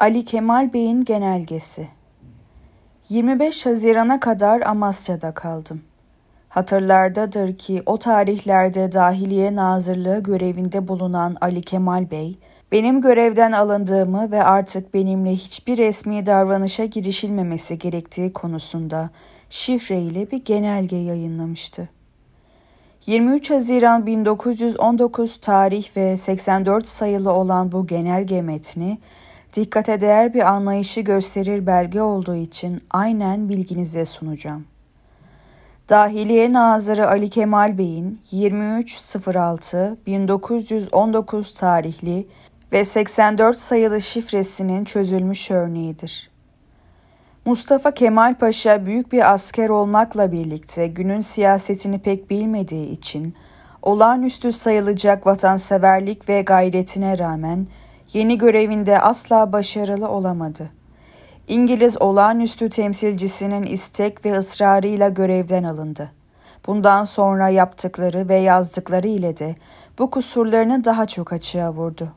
Ali Kemal Bey'in genelgesi. 25 Haziran'a kadar Amasya'da kaldım. Hatırlardadır ki o tarihlerde Dahiliye Nazırlığı görevinde bulunan Ali Kemal Bey, benim görevden alındığımı ve artık benimle hiçbir resmi davranışa girişilmemesi gerektiği konusunda şifreyle bir genelge yayınlamıştı. 23 Haziran 1919 tarih ve 84 sayılı olan bu genelge metni dikkate değer bir anlayışı gösterir belge olduğu için aynen bilginize sunacağım. Dahiliye Nazırı Ali Kemal Bey'in 23.06.1919 tarihli ve 84 sayılı şifresinin çözülmüş örneğidir. Mustafa Kemal Paşa büyük bir asker olmakla birlikte günün siyasetini pek bilmediği için olağanüstü sayılacak vatanseverlik ve gayretine rağmen yeni görevinde asla başarılı olamadı. İngiliz olağanüstü temsilcisinin istek ve ısrarıyla görevden alındı. Bundan sonra yaptıkları ve yazdıkları ile de bu kusurlarını daha çok açığa vurdu.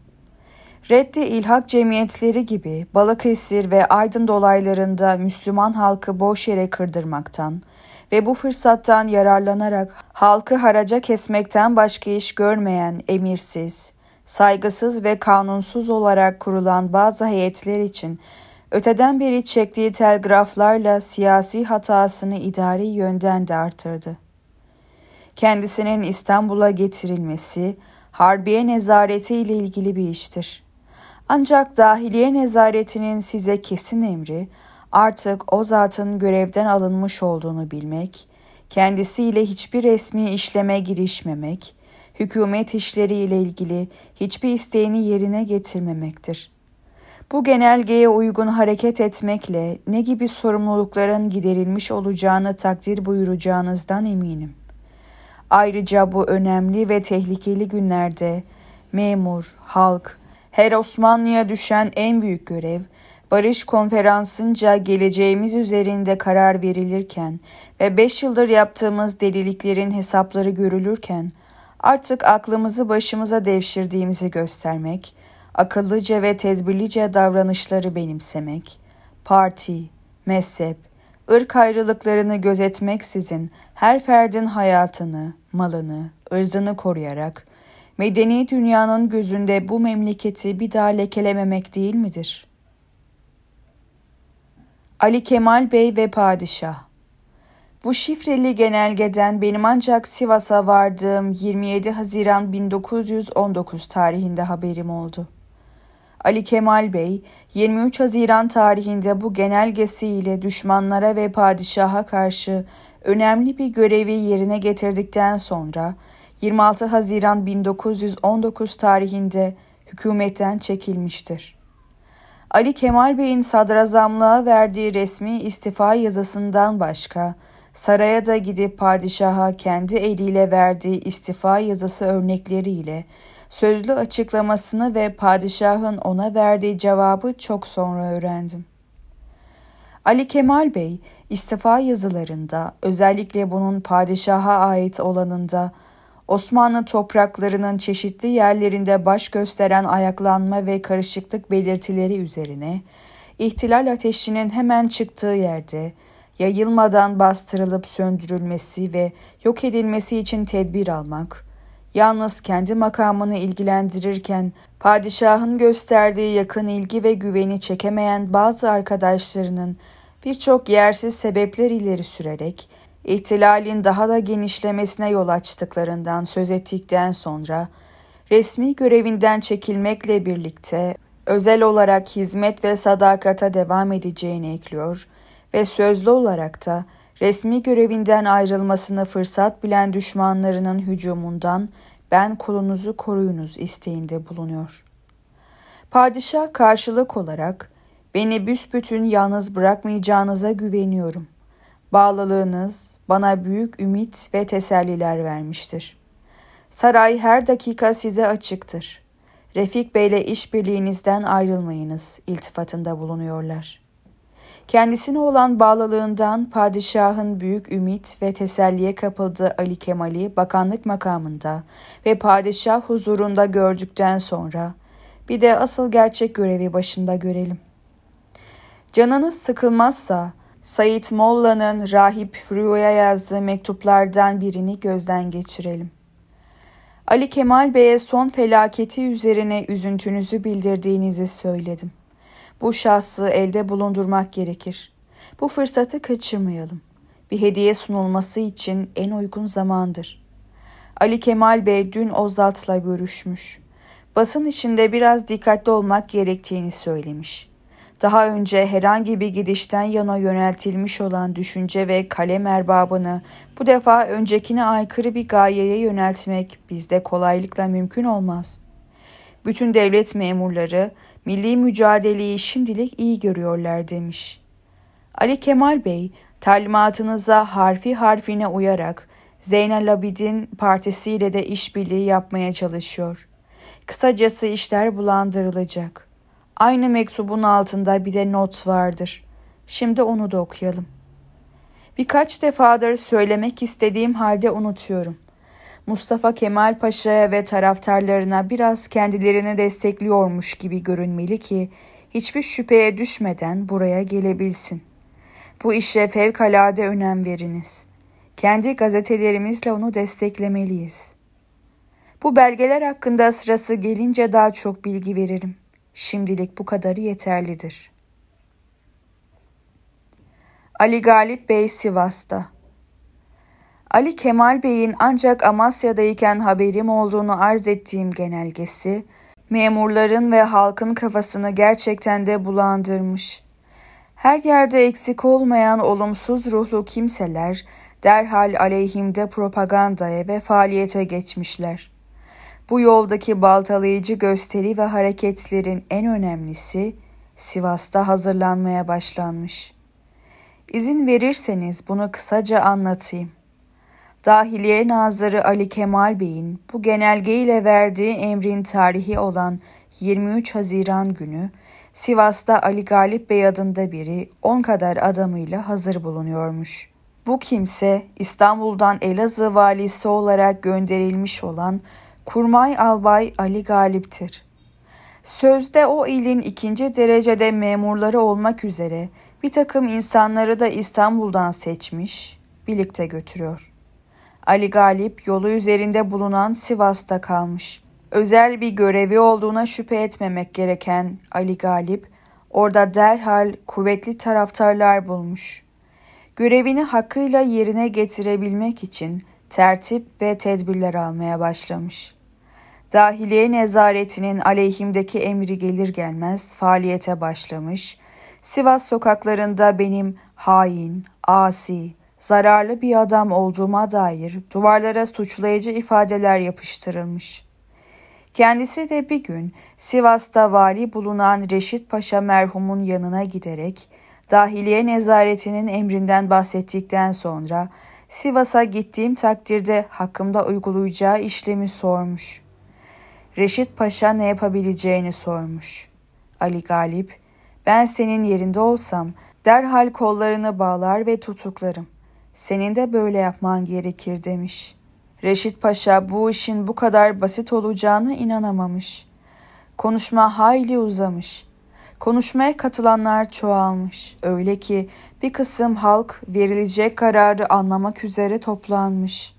Reddi ilhak cemiyetleri gibi Balıkesir ve Aydın dolaylarında Müslüman halkı boş yere kırdırmaktan ve bu fırsattan yararlanarak halkı haraca kesmekten başka iş görmeyen emirsiz, saygısız ve kanunsuz olarak kurulan bazı heyetler için öteden beri çektiği telgraflarla siyasi hatasını idari yönden de artırdı. Kendisinin İstanbul'a getirilmesi Harbiye Nezareti ile ilgili bir iştir. Ancak Dahiliye Nezaretinin size kesin emri artık o zatın görevden alınmış olduğunu bilmek, kendisiyle hiçbir resmi işleme girişmemek, hükümet işleriyle ilgili hiçbir isteğini yerine getirmemektir. Bu genelgeye uygun hareket etmekle ne gibi sorumlulukların giderilmiş olacağını takdir buyuracağınızdan eminim. Ayrıca bu önemli ve tehlikeli günlerde memur, halk, her Osmanlı'ya düşen en büyük görev barış konferansınca geleceğimiz üzerinde karar verilirken ve 5 yıldır yaptığımız deliliklerin hesapları görülürken artık aklımızı başımıza devşirdiğimizi göstermek, akıllıca ve tedbirlice davranışları benimsemek, parti, mezhep, ırk ayrılıklarını gözetmeksizin her ferdin hayatını, malını, ırzını koruyarak medeni dünyanın gözünde bu memleketi bir daha lekelememek değil midir? Ali Kemal Bey ve Padişah bu şifreli genelgeden benim ancak Sivas'a vardığım 27 Haziran 1919 tarihinde haberim oldu. Ali Kemal Bey 23 Haziran tarihinde bu genelgesiyle düşmanlara ve padişaha karşı önemli bir görevi yerine getirdikten sonra 26 Haziran 1919 tarihinde hükümetten çekilmiştir. Ali Kemal Bey'in sadrazamlığa verdiği resmi istifa yazısından başka saraya da gidip padişaha kendi eliyle verdiği istifa yazısı örnekleriyle sözlü açıklamasını ve padişahın ona verdiği cevabı çok sonra öğrendim. Ali Kemal Bey istifa yazılarında özellikle bunun padişaha ait olanında Osmanlı topraklarının çeşitli yerlerinde baş gösteren ayaklanma ve karışıklık belirtileri üzerine ihtilal ateşinin hemen çıktığı yerde yayılmadan bastırılıp söndürülmesi ve yok edilmesi için tedbir almak, yalnız kendi makamını ilgilendirirken padişahın gösterdiği yakın ilgi ve güveni çekemeyen bazı arkadaşlarının birçok yersiz sebepler ileri sürerek ihtilalin daha da genişlemesine yol açtıklarından söz ettikten sonra resmi görevinden çekilmekle birlikte özel olarak hizmet ve sadakata devam edeceğini ekliyor ve sözlü olarak da resmi görevinden ayrılmasını fırsat bilen düşmanlarının hücumundan ben kulunuzu koruyunuz isteğinde bulunuyor. Padişah karşılık olarak beni büsbütün yalnız bırakmayacağınıza güveniyorum. Bağlılığınız bana büyük ümit ve teselliler vermiştir. Saray her dakika size açıktır. Refik Bey'le işbirliğinizden ayrılmayınız iltifatında bulunuyorlar.'' Kendisine olan bağlılığından padişahın büyük ümit ve teselliye kapıldığı Ali Kemal'i bakanlık makamında ve padişah huzurunda gördükten sonra bir de asıl gerçek görevi başında görelim. Canınız sıkılmazsa Said Molla'nın Rahip Fruya yazdığı mektuplardan birini gözden geçirelim. Ali Kemal Bey'e son felaketi üzerine üzüntünüzü bildirdiğinizi söyledim. Bu şahsı elde bulundurmak gerekir. Bu fırsatı kaçırmayalım. Bir hediye sunulması için en uygun zamandır. Ali Kemal Bey dün o Ozat'la görüşmüş. Basın içinde biraz dikkatli olmak gerektiğini söylemiş. Daha önce herhangi bir gidişten yana yöneltilmiş olan düşünce ve kalem erbabını bu defa öncekine aykırı bir gayeye yöneltmek bizde kolaylıkla mümkün olmaz. Bütün devlet memurları milli mücadeleyi şimdilik iyi görüyorlar demiş. Ali Kemal Bey, talimatınıza harfi harfine uyarak Zeynel Abidin partisiyle de işbirliği yapmaya çalışıyor. Kısacası işler bulandırılacak. Aynı mektubun altında bir de not vardır. Şimdi onu da okuyalım. Birkaç defadır söylemek istediğim halde unutuyorum. Mustafa Kemal Paşa'ya ve taraftarlarına biraz kendilerini destekliyormuş gibi görünmeli ki hiçbir şüpheye düşmeden buraya gelebilsin. Bu işe fevkalade önem veriniz. Kendi gazetelerimizle onu desteklemeliyiz. Bu belgeler hakkında sırası gelince daha çok bilgi veririm. Şimdilik bu kadarı yeterlidir. Ali Galip Bey Sivas'ta Ali Kemal Bey'in ancak Amasya'dayken haberim olduğunu arz ettiğim genelgesi, memurların ve halkın kafasını gerçekten de bulandırmış. Her yerde eksik olmayan olumsuz ruhlu kimseler derhal aleyhimde propagandaya ve faaliyete geçmişler. Bu yoldaki baltalayıcı gösteri ve hareketlerin en önemlisi Sivas'ta hazırlanmaya başlanmış. İzin verirseniz bunu kısaca anlatayım. Dahiliye Nazırı Ali Kemal Bey'in bu genelge ile verdiği emrin tarihi olan 23 Haziran günü Sivas'ta Ali Galip Bey adında biri 10 kadar adamıyla hazır bulunuyormuş. Bu kimse İstanbul'dan Elazığ valisi olarak gönderilmiş olan Kurmay Albay Ali Galip'tir. Sözde o ilin ikinci derecede memurları olmak üzere bir takım insanları da İstanbul'dan seçmiş, birlikte götürüyor. Ali Galip yolu üzerinde bulunan Sivas'ta kalmış. Özel bir görevi olduğuna şüphe etmemek gereken Ali Galip orada derhal kuvvetli taraftarlar bulmuş. Görevini hakkıyla yerine getirebilmek için tertip ve tedbirler almaya başlamış. Dahiliye nezaretinin aleyhimdeki emri gelir gelmez faaliyete başlamış. Sivas sokaklarında benim hain, asi, zararlı bir adam olduğuma dair duvarlara suçlayıcı ifadeler yapıştırılmış. Kendisi de bir gün Sivas'ta vali bulunan Reşit Paşa merhumun yanına giderek dahiliye nezaretinin emrinden bahsettikten sonra Sivas'a gittiğim takdirde hakkımda uygulayacağı işlemi sormuş. Reşit Paşa ne yapabileceğini sormuş. Ali Galip, ben senin yerinde olsam derhal kollarını bağlar ve tutuklarım. Senin de böyle yapman gerekir demiş. Reşit Paşa bu işin bu kadar basit olacağını inanamamış. Konuşma hayli uzamış. Konuşmaya katılanlar çoğalmış. Öyle ki bir kısım halk verilecek kararı anlamak üzere toplanmış.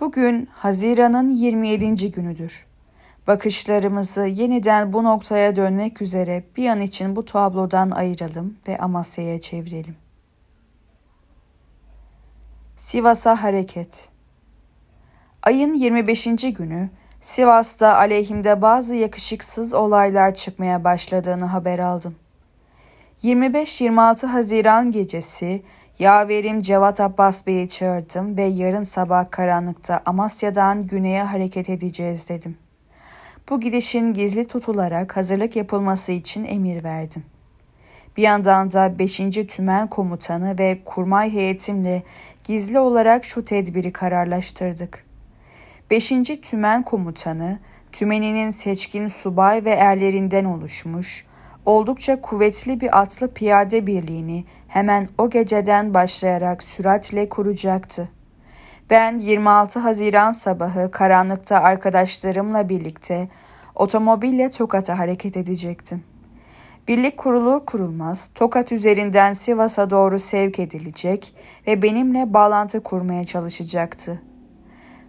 Bugün Haziran'ın 27. günüdür. Bakışlarımızı yeniden bu noktaya dönmek üzere bir an için bu tablodan ayıralım ve Amasya'ya çevirelim. Sivas'a hareket. Ayın 25. günü Sivas'ta aleyhimde bazı yakışıksız olaylar çıkmaya başladığını haber aldım. 25-26 Haziran gecesi yaverim Cevat Abbas Bey'i çağırdım ve yarın sabah karanlıkta Amasya'dan güneye hareket edeceğiz dedim. Bu gidişin gizli tutularak hazırlık yapılması için emir verdim. Bir yandan da 5. Tümen Komutanı ve kurmay heyetimle gizli olarak şu tedbiri kararlaştırdık. 5. Tümen Komutanı, tümeninin seçkin subay ve erlerinden oluşmuş, oldukça kuvvetli bir atlı piyade birliğini hemen o geceden başlayarak süratle kuracaktı. Ben 26 Haziran sabahı karanlıkta arkadaşlarımla birlikte otomobille Tokat'a hareket edecektim. Birlik kurulur kurulmaz Tokat üzerinden Sivas'a doğru sevk edilecek ve benimle bağlantı kurmaya çalışacaktı.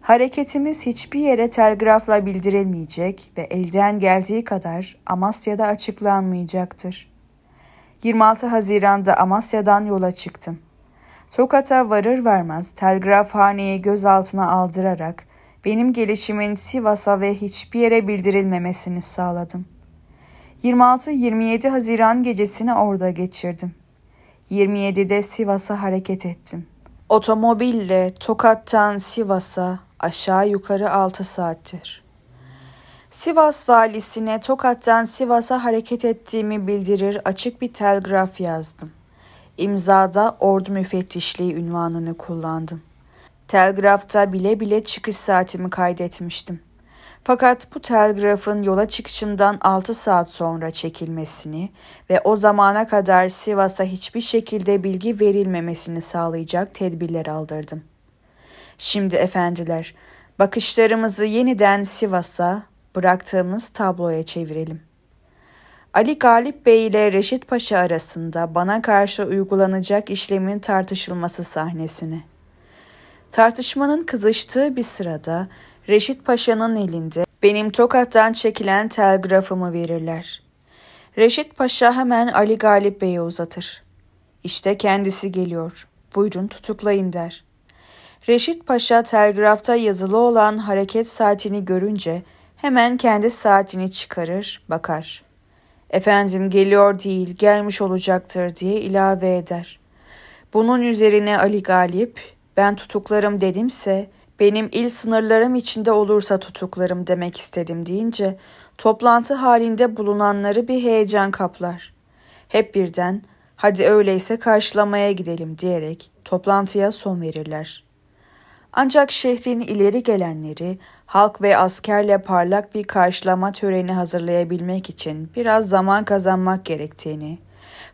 Hareketimiz hiçbir yere telgrafla bildirilmeyecek ve elden geldiği kadar Amasya'da açıklanmayacaktır. 26 Haziran'da Amasya'dan yola çıktım. Tokat'a varır varmaz telgrafhaneyi gözaltına aldırarak benim gelişimin Sivas'a ve hiçbir yere bildirilmemesini sağladım. 26-27 Haziran gecesini orada geçirdim. 27'de Sivas'a hareket ettim. Otomobille Tokat'tan Sivas'a aşağı yukarı 6 saattir. Sivas valisine Tokat'tan Sivas'a hareket ettiğimi bildirir açık bir telgraf yazdım. İmzada ordu müfettişliği ünvanını kullandım. Telgrafta bile bile çıkış saatimi kaydetmiştim. Fakat bu telgrafın yola çıkışımdan 6 saat sonra çekilmesini ve o zamana kadar Sivas'a hiçbir şekilde bilgi verilmemesini sağlayacak tedbirler aldırdım. Şimdi efendiler, bakışlarımızı yeniden Sivas'a bıraktığımız tabloya çevirelim. Ali Galip Bey ile Reşit Paşa arasında bana karşı uygulanacak işlemin tartışılması sahnesini. Tartışmanın kızıştığı bir sırada Reşit Paşa'nın elinde benim Tokat'tan çekilen telgrafımı verirler. Reşit Paşa hemen Ali Galip Bey'e uzatır. İşte kendisi geliyor. Buyurun tutuklayın der. Reşit Paşa telgrafta yazılı olan hareket saatini görünce hemen kendi saatini çıkarır, bakar. Efendim geliyor değil, gelmiş olacaktır diye ilave eder. Bunun üzerine Ali Galip, ben tutuklarım dedimse benim il sınırlarım içinde olursa tutuklarım demek istedim deyince toplantı halinde bulunanları bir heyecan kaplar. Hep birden hadi öyleyse karşılamaya gidelim diyerek toplantıya son verirler. Ancak şehrin ileri gelenleri halk ve askerle parlak bir karşılama töreni hazırlayabilmek için biraz zaman kazanmak gerektiğini,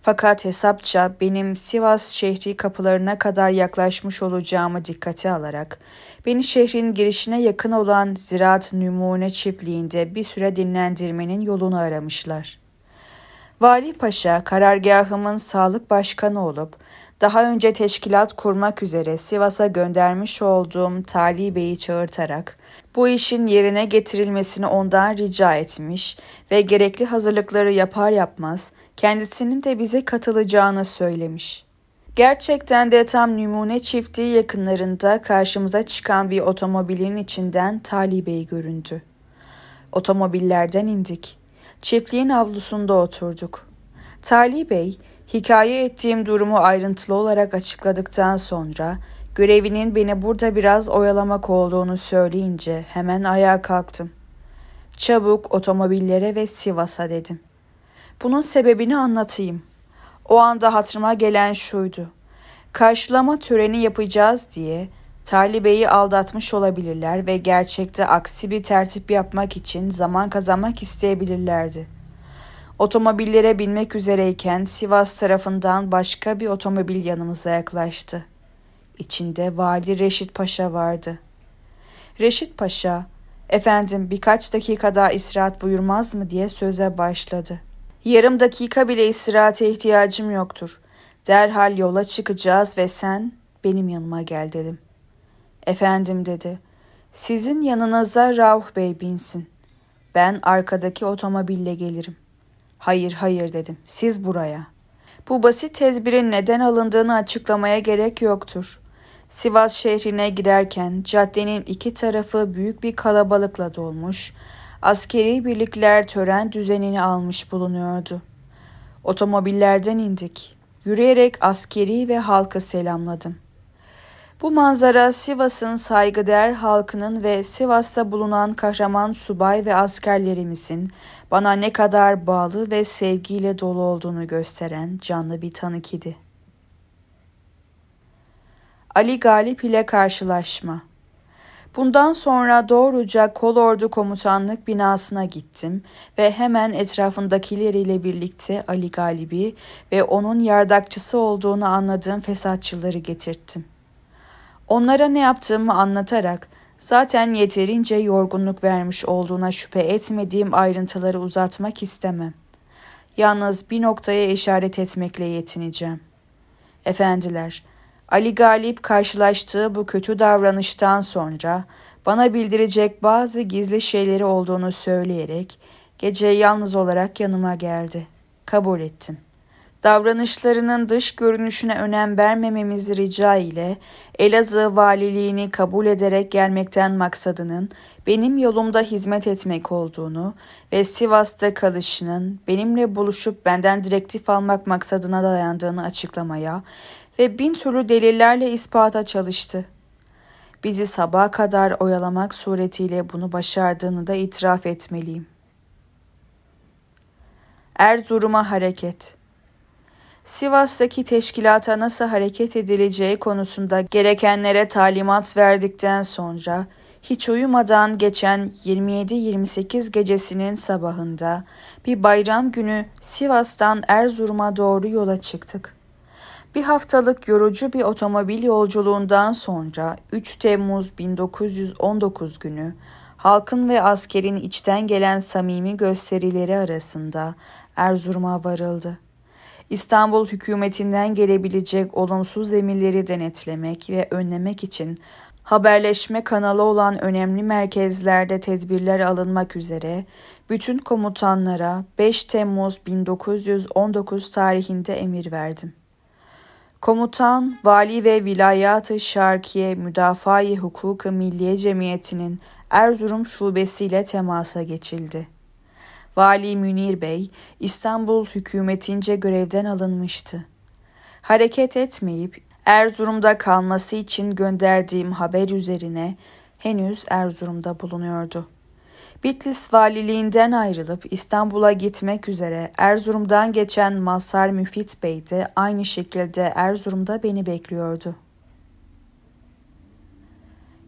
fakat hesapça benim Sivas şehri kapılarına kadar yaklaşmış olacağımı dikkate alarak beni şehrin girişine yakın olan Ziraat Numune çiftliğinde bir süre dinlendirmenin yolunu aramışlar. Vali Paşa karargahımın sağlık başkanı olup daha önce teşkilat kurmak üzere Sivas'a göndermiş olduğum Tali Bey'i çağırtarak bu işin yerine getirilmesini ondan rica etmiş ve gerekli hazırlıkları yapar yapmaz kendisinin de bize katılacağını söylemiş. Gerçekten de tam numune çiftliği yakınlarında karşımıza çıkan bir otomobilin içinden Tali Bey göründü. Otomobillerden indik. Çiftliğin avlusunda oturduk. Tali Bey, hikaye ettiğim durumu ayrıntılı olarak açıkladıktan sonra görevinin beni burada biraz oyalamak olduğunu söyleyince hemen ayağa kalktım. Çabuk otomobillere ve Sivas'a dedim. Bunun sebebini anlatayım. O anda hatırıma gelen şuydu. Karşılama töreni yapacağız diye Talibe'yi aldatmış olabilirler ve gerçekte aksi bir tertip yapmak için zaman kazanmak isteyebilirlerdi. Otomobillere binmek üzereyken Sivas tarafından başka bir otomobil yanımıza yaklaştı. İçinde Vali Reşit Paşa vardı. Reşit Paşa, efendim birkaç dakika daha istirahat buyurmaz mı diye söze başladı.'' Yarım dakika bile istirahate ihtiyacım yoktur. Derhal yola çıkacağız ve sen benim yanıma gel dedim. Efendim dedi. Sizin yanınıza Rauf Bey binsin. Ben arkadaki otomobille gelirim. Hayır hayır dedim. Siz buraya. Bu basit tedbirin neden alındığını açıklamaya gerek yoktur. Sivas şehrine girerken caddenin iki tarafı büyük bir kalabalıkla dolmuş askeri birlikler tören düzenini almış bulunuyordu. Otomobillerden indik. Yürüyerek askeri ve halkı selamladım. Bu manzara Sivas'ın saygıdeğer halkının ve Sivas'ta bulunan kahraman subay ve askerlerimizin bana ne kadar bağlı ve sevgiyle dolu olduğunu gösteren canlı bir tanık idi. Ali Galip ile karşılaşma Bundan sonra doğruca Kolordu Komutanlık binasına gittim ve hemen etrafındakileriyle birlikte Ali Galibi ve onun yardakçısı olduğunu anladığım fesatçıları getirttim. Onlara ne yaptığımı anlatarak zaten yeterince yorgunluk vermiş olduğuna şüphe etmediğim ayrıntıları uzatmak istemem. Yalnız bir noktaya işaret etmekle yetineceğim. Efendiler, Ali Galip karşılaştığı bu kötü davranıştan sonra bana bildirecek bazı gizli şeyleri olduğunu söyleyerek gece yalnız olarak yanıma geldi. Kabul ettim. Davranışlarının dış görünüşüne önem vermememizi rica ile Elazığ valiliğini kabul ederek gelmekten maksadının benim yolumda hizmet etmek olduğunu ve Sivas'ta kalışının benimle buluşup benden direktif almak maksadına dayandığını açıklamaya ve bin türlü delillerle ispata çalıştı. Bizi sabaha kadar oyalamak suretiyle bunu başardığını da itiraf etmeliyim. Erzurum'a hareket Sivas'taki teşkilata nasıl hareket edileceği konusunda gerekenlere talimat verdikten sonra hiç uyumadan geçen 27-28 gecesinin sabahında bir bayram günü Sivas'tan Erzurum'a doğru yola çıktık. Bir haftalık yorucu bir otomobil yolculuğundan sonra 3 Temmuz 1919 günü halkın ve askerin içten gelen samimi gösterileri arasında Erzurum'a varıldı. İstanbul hükümetinden gelebilecek olumsuz emirleri denetlemek ve önlemek için haberleşme kanalı olan önemli merkezlerde tedbirler alınmak üzere bütün komutanlara 5 Temmuz 1919 tarihinde emir verdim. Komutan, vali ve vilayat-ı şarkiye müdafaa-i hukuk-ı milliye cemiyetinin Erzurum şubesiyle temasa geçildi. Vali Münir Bey, İstanbul hükümetince görevden alınmıştı. Hareket etmeyip Erzurum'da kalması için gönderdiğim haber üzerine henüz Erzurum'da bulunuyordu. Bitlis valiliğinden ayrılıp İstanbul'a gitmek üzere Erzurum'dan geçen Masar Müfit Bey de aynı şekilde Erzurum'da beni bekliyordu.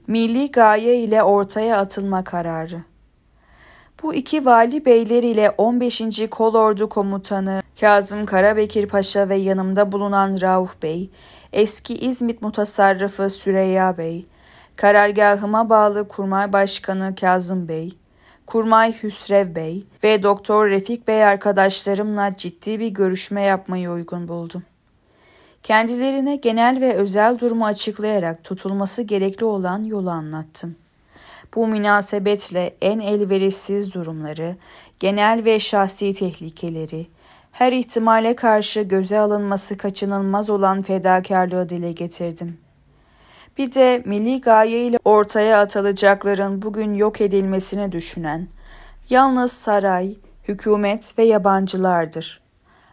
Milli gaye ile ortaya atılma kararı. Bu iki vali beyler ile 15. Kolordu Komutanı Kazım Karabekir Paşa ve yanımda bulunan Rauf Bey, eski İzmit mutasarrıfı Süreyya Bey, karargahıma bağlı kurmay başkanı Kazım Bey, Kurmay Hüsrev Bey ve Doktor Refik Bey arkadaşlarımla ciddi bir görüşme yapmayı uygun buldum. Kendilerine genel ve özel durumu açıklayarak tutulması gerekli olan yolu anlattım. Bu münasebetle en elverişsiz durumları, genel ve şahsi tehlikeleri, her ihtimale karşı göze alınması kaçınılmaz olan fedakarlığı dile getirdim bir de milli gaye ile ortaya atılacakların bugün yok edilmesini düşünen yalnız saray, hükümet ve yabancılardır.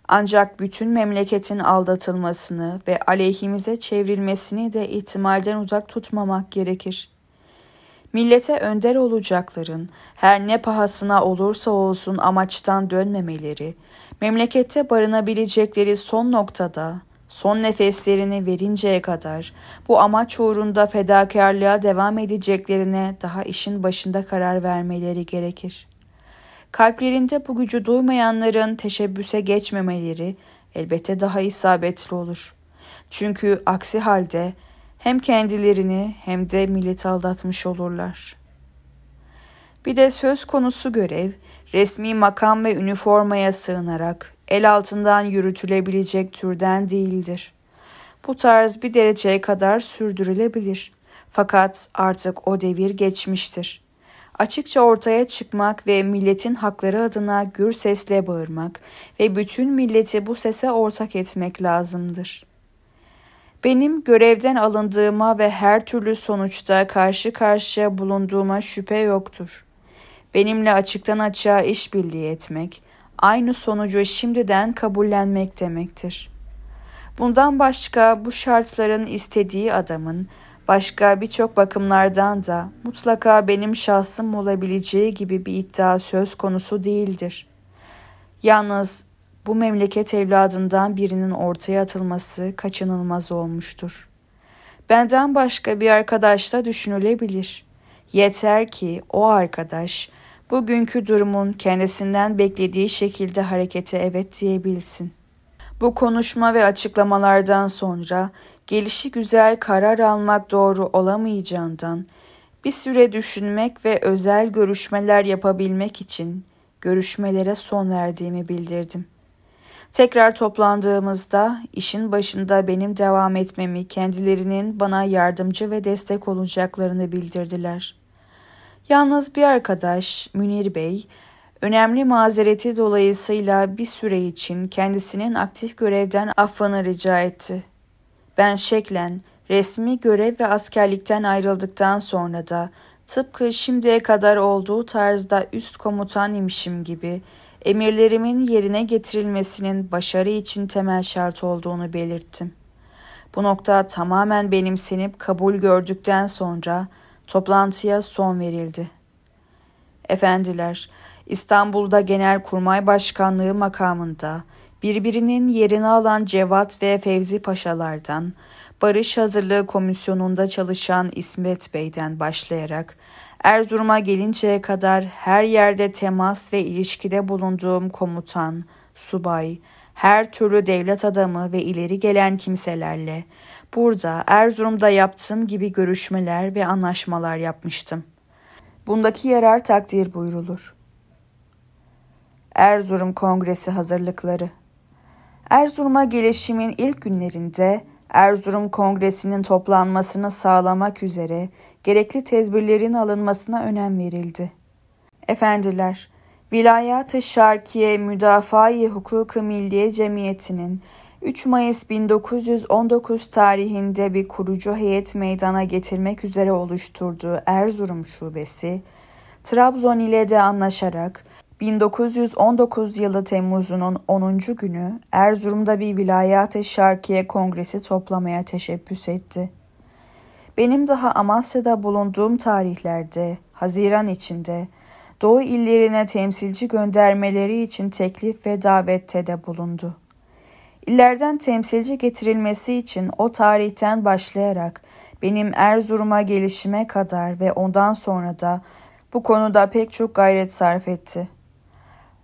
Ancak bütün memleketin aldatılmasını ve aleyhimize çevrilmesini de ihtimalden uzak tutmamak gerekir. Millete önder olacakların her ne pahasına olursa olsun amaçtan dönmemeleri, memlekette barınabilecekleri son noktada son nefeslerini verinceye kadar bu amaç uğrunda fedakarlığa devam edeceklerine daha işin başında karar vermeleri gerekir. Kalplerinde bu gücü duymayanların teşebbüse geçmemeleri elbette daha isabetli olur. Çünkü aksi halde hem kendilerini hem de milleti aldatmış olurlar. Bir de söz konusu görev resmi makam ve üniformaya sığınarak el altından yürütülebilecek türden değildir. Bu tarz bir dereceye kadar sürdürülebilir. Fakat artık o devir geçmiştir. Açıkça ortaya çıkmak ve milletin hakları adına gür sesle bağırmak ve bütün milleti bu sese ortak etmek lazımdır.'' Benim görevden alındığıma ve her türlü sonuçta karşı karşıya bulunduğuma şüphe yoktur. Benimle açıktan açığa işbirliği etmek, aynı sonucu şimdiden kabullenmek demektir. Bundan başka bu şartların istediği adamın başka birçok bakımlardan da mutlaka benim şahsım olabileceği gibi bir iddia söz konusu değildir. Yalnız bu memleket evladından birinin ortaya atılması kaçınılmaz olmuştur. Benden başka bir arkadaş da düşünülebilir. Yeter ki o arkadaş bugünkü durumun kendisinden beklediği şekilde harekete evet diyebilsin. Bu konuşma ve açıklamalardan sonra gelişi güzel karar almak doğru olamayacağından bir süre düşünmek ve özel görüşmeler yapabilmek için görüşmelere son verdiğimi bildirdim. Tekrar toplandığımızda işin başında benim devam etmemi kendilerinin bana yardımcı ve destek olacaklarını bildirdiler. Yalnız bir arkadaş Münir Bey önemli mazereti dolayısıyla bir süre için kendisinin aktif görevden affını rica etti. Ben şeklen resmi görev ve askerlikten ayrıldıktan sonra da tıpkı şimdiye kadar olduğu tarzda üst komutan imişim gibi emirlerimin yerine getirilmesinin başarı için temel şart olduğunu belirttim. Bu nokta tamamen benimsenip kabul gördükten sonra Toplantıya son verildi. Efendiler, İstanbul'da Genelkurmay Başkanlığı makamında birbirinin yerini alan Cevat ve Fevzi Paşalardan, Barış Hazırlığı Komisyonu'nda çalışan İsmet Bey'den başlayarak Erzurum'a gelinceye kadar her yerde temas ve ilişkide bulunduğum komutan, subay, her türlü devlet adamı ve ileri gelen kimselerle Burada Erzurum'da yaptığım gibi görüşmeler ve anlaşmalar yapmıştım. Bundaki yarar takdir buyurulur. Erzurum Kongresi hazırlıkları Erzurum'a gelişimin ilk günlerinde Erzurum Kongresi'nin toplanmasını sağlamak üzere gerekli tedbirlerin alınmasına önem verildi. Efendiler, Vilayat-ı Şarkiye Müdafaa-i Hukuk-ı Milliye Cemiyeti'nin 3 Mayıs 1919 tarihinde bir kurucu heyet meydana getirmek üzere oluşturduğu Erzurum Şubesi, Trabzon ile de anlaşarak 1919 yılı Temmuz'unun 10. günü Erzurum'da bir vilayet-i şarkiye kongresi toplamaya teşebbüs etti. Benim daha Amasya'da bulunduğum tarihlerde, Haziran içinde, Doğu illerine temsilci göndermeleri için teklif ve davette de bulundu. İleriden temsilci getirilmesi için o tarihten başlayarak benim Erzurum'a gelişime kadar ve ondan sonra da bu konuda pek çok gayret sarf etti.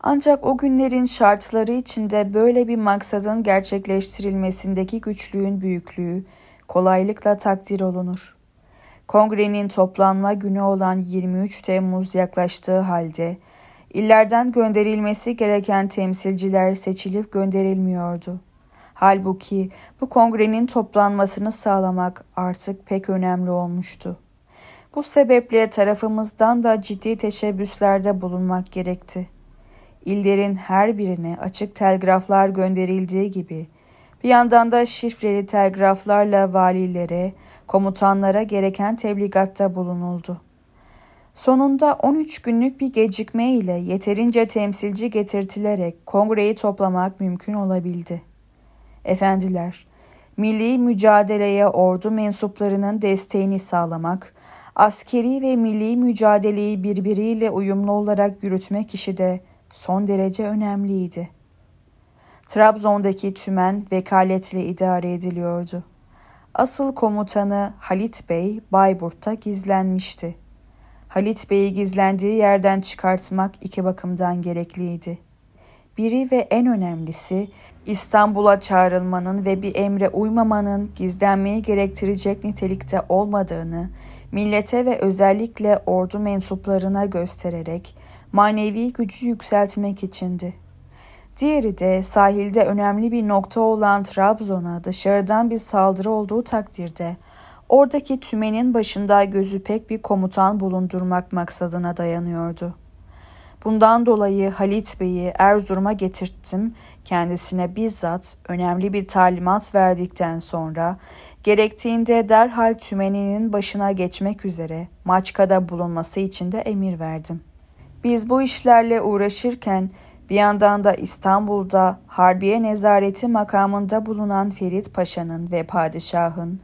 Ancak o günlerin şartları içinde böyle bir maksadın gerçekleştirilmesindeki güçlüğün büyüklüğü kolaylıkla takdir olunur. Kongrenin toplanma günü olan 23 Temmuz yaklaştığı halde illerden gönderilmesi gereken temsilciler seçilip gönderilmiyordu. Halbuki bu kongrenin toplanmasını sağlamak artık pek önemli olmuştu. Bu sebeple tarafımızdan da ciddi teşebbüslerde bulunmak gerekti. İllerin her birine açık telgraflar gönderildiği gibi bir yandan da şifreli telgraflarla valilere, komutanlara gereken tebligatta bulunuldu. Sonunda 13 günlük bir gecikme ile yeterince temsilci getirtilerek kongreyi toplamak mümkün olabildi. Efendiler, milli mücadeleye ordu mensuplarının desteğini sağlamak, askeri ve milli mücadeleyi birbiriyle uyumlu olarak yürütmek işi de son derece önemliydi. Trabzon'daki tümen vekaletle idare ediliyordu. Asıl komutanı Halit Bey Bayburt'ta gizlenmişti. Halit Bey'i gizlendiği yerden çıkartmak iki bakımdan gerekliydi. Biri ve en önemlisi İstanbul'a çağrılmanın ve bir emre uymamanın gizlenmeyi gerektirecek nitelikte olmadığını millete ve özellikle ordu mensuplarına göstererek manevi gücü yükseltmek içindi. Diğeri de sahilde önemli bir nokta olan Trabzon'a dışarıdan bir saldırı olduğu takdirde oradaki tümenin başında gözü pek bir komutan bulundurmak maksadına dayanıyordu.'' Bundan dolayı Halit Bey'i Erzurum'a getirttim. Kendisine bizzat önemli bir talimat verdikten sonra gerektiğinde derhal tümeninin başına geçmek üzere Maçka'da bulunması için de emir verdim. Biz bu işlerle uğraşırken bir yandan da İstanbul'da Harbiye Nezareti makamında bulunan Ferit Paşa'nın ve padişahın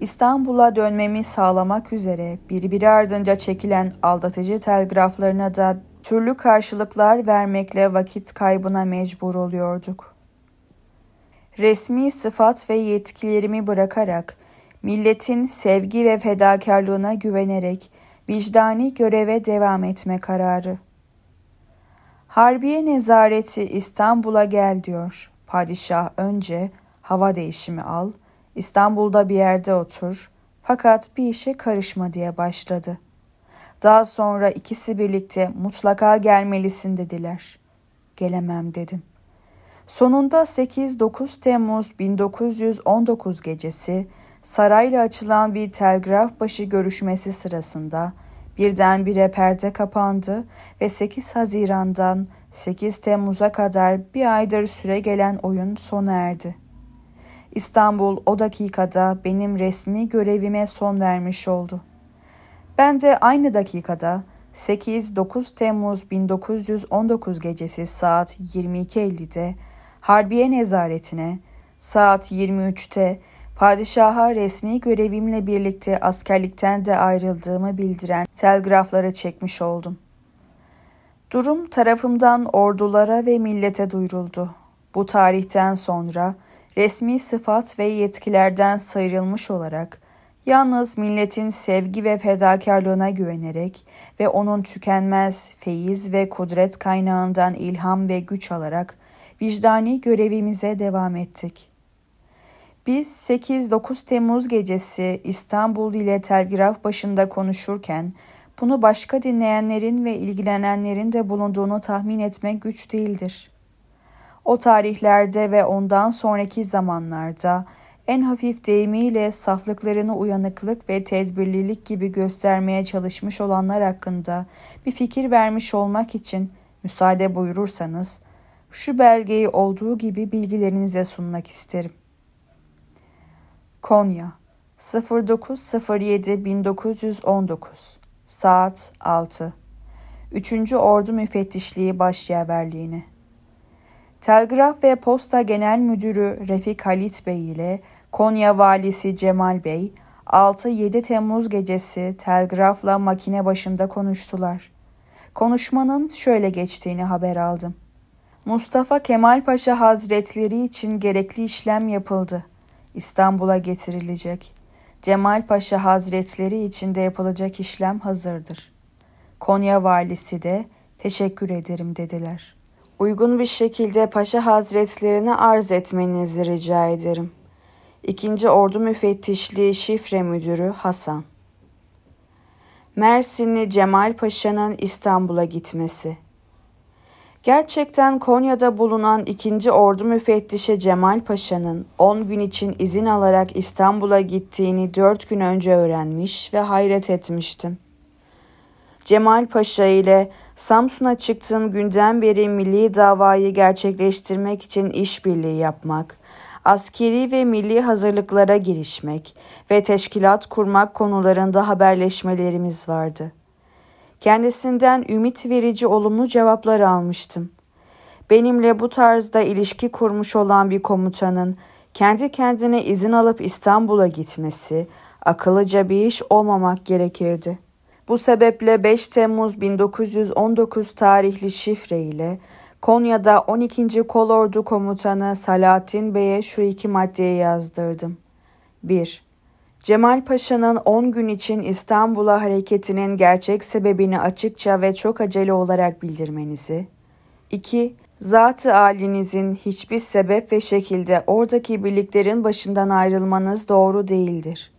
İstanbul'a dönmemi sağlamak üzere birbiri ardınca çekilen aldatıcı telgraflarına da türlü karşılıklar vermekle vakit kaybına mecbur oluyorduk. Resmi sıfat ve yetkilerimi bırakarak, milletin sevgi ve fedakarlığına güvenerek vicdani göreve devam etme kararı. Harbiye nezareti İstanbul'a gel diyor. Padişah önce hava değişimi al, İstanbul'da bir yerde otur fakat bir işe karışma diye başladı.'' Daha sonra ikisi birlikte mutlaka gelmelisin dediler. Gelemem dedim. Sonunda 8-9 Temmuz 1919 gecesi sarayla açılan bir telgraf başı görüşmesi sırasında birdenbire perde kapandı ve 8 Haziran'dan 8 Temmuz'a kadar bir aydır süre gelen oyun sona erdi. İstanbul o dakikada benim resmi görevime son vermiş oldu.'' Ben de aynı dakikada 8-9 Temmuz 1919 gecesi saat 22.50'de Harbiye Nezaretine, saat 23'te padişaha resmi görevimle birlikte askerlikten de ayrıldığımı bildiren telgraflara çekmiş oldum. Durum tarafımdan ordulara ve millete duyuruldu. Bu tarihten sonra resmi sıfat ve yetkilerden sıyrılmış olarak Yalnız milletin sevgi ve fedakarlığına güvenerek ve onun tükenmez feyiz ve kudret kaynağından ilham ve güç alarak vicdani görevimize devam ettik. Biz 8-9 Temmuz gecesi İstanbul ile telgraf başında konuşurken bunu başka dinleyenlerin ve ilgilenenlerin de bulunduğunu tahmin etmek güç değildir. O tarihlerde ve ondan sonraki zamanlarda en hafif deyimiyle saflıklarını uyanıklık ve tedbirlilik gibi göstermeye çalışmış olanlar hakkında bir fikir vermiş olmak için müsaade buyurursanız şu belgeyi olduğu gibi bilgilerinize sunmak isterim. Konya 09.07.1919 Saat 6 3. Ordu Müfettişliği Başyaverliğine Telgraf ve Posta Genel Müdürü Refik Halit Bey ile Konya Valisi Cemal Bey 6-7 Temmuz gecesi telgrafla makine başında konuştular. Konuşmanın şöyle geçtiğini haber aldım. Mustafa Kemal Paşa Hazretleri için gerekli işlem yapıldı. İstanbul'a getirilecek. Cemal Paşa Hazretleri için de yapılacak işlem hazırdır. Konya valisi de teşekkür ederim dediler. Uygun bir şekilde Paşa Hazretlerine arz etmenizi rica ederim. 2. Ordu Müfettişliği Şifre Müdürü Hasan Mersinli Cemal Paşa'nın İstanbul'a gitmesi Gerçekten Konya'da bulunan 2. Ordu Müfettişi Cemal Paşa'nın 10 gün için izin alarak İstanbul'a gittiğini 4 gün önce öğrenmiş ve hayret etmiştim. Cemal Paşa ile Samsun'a çıktığım günden beri milli davayı gerçekleştirmek için işbirliği yapmak, askeri ve milli hazırlıklara girişmek ve teşkilat kurmak konularında haberleşmelerimiz vardı. Kendisinden ümit verici olumlu cevaplar almıştım. Benimle bu tarzda ilişki kurmuş olan bir komutanın kendi kendine izin alıp İstanbul'a gitmesi akıllıca bir iş olmamak gerekirdi. Bu sebeple 5 Temmuz 1919 tarihli şifre ile Konya'da 12. Kolordu Komutanı Salahattin Bey'e şu iki maddeyi yazdırdım. 1. Cemal Paşa'nın 10 gün için İstanbul'a hareketinin gerçek sebebini açıkça ve çok acele olarak bildirmenizi. 2. Zatı alinizin hiçbir sebep ve şekilde oradaki birliklerin başından ayrılmanız doğru değildir.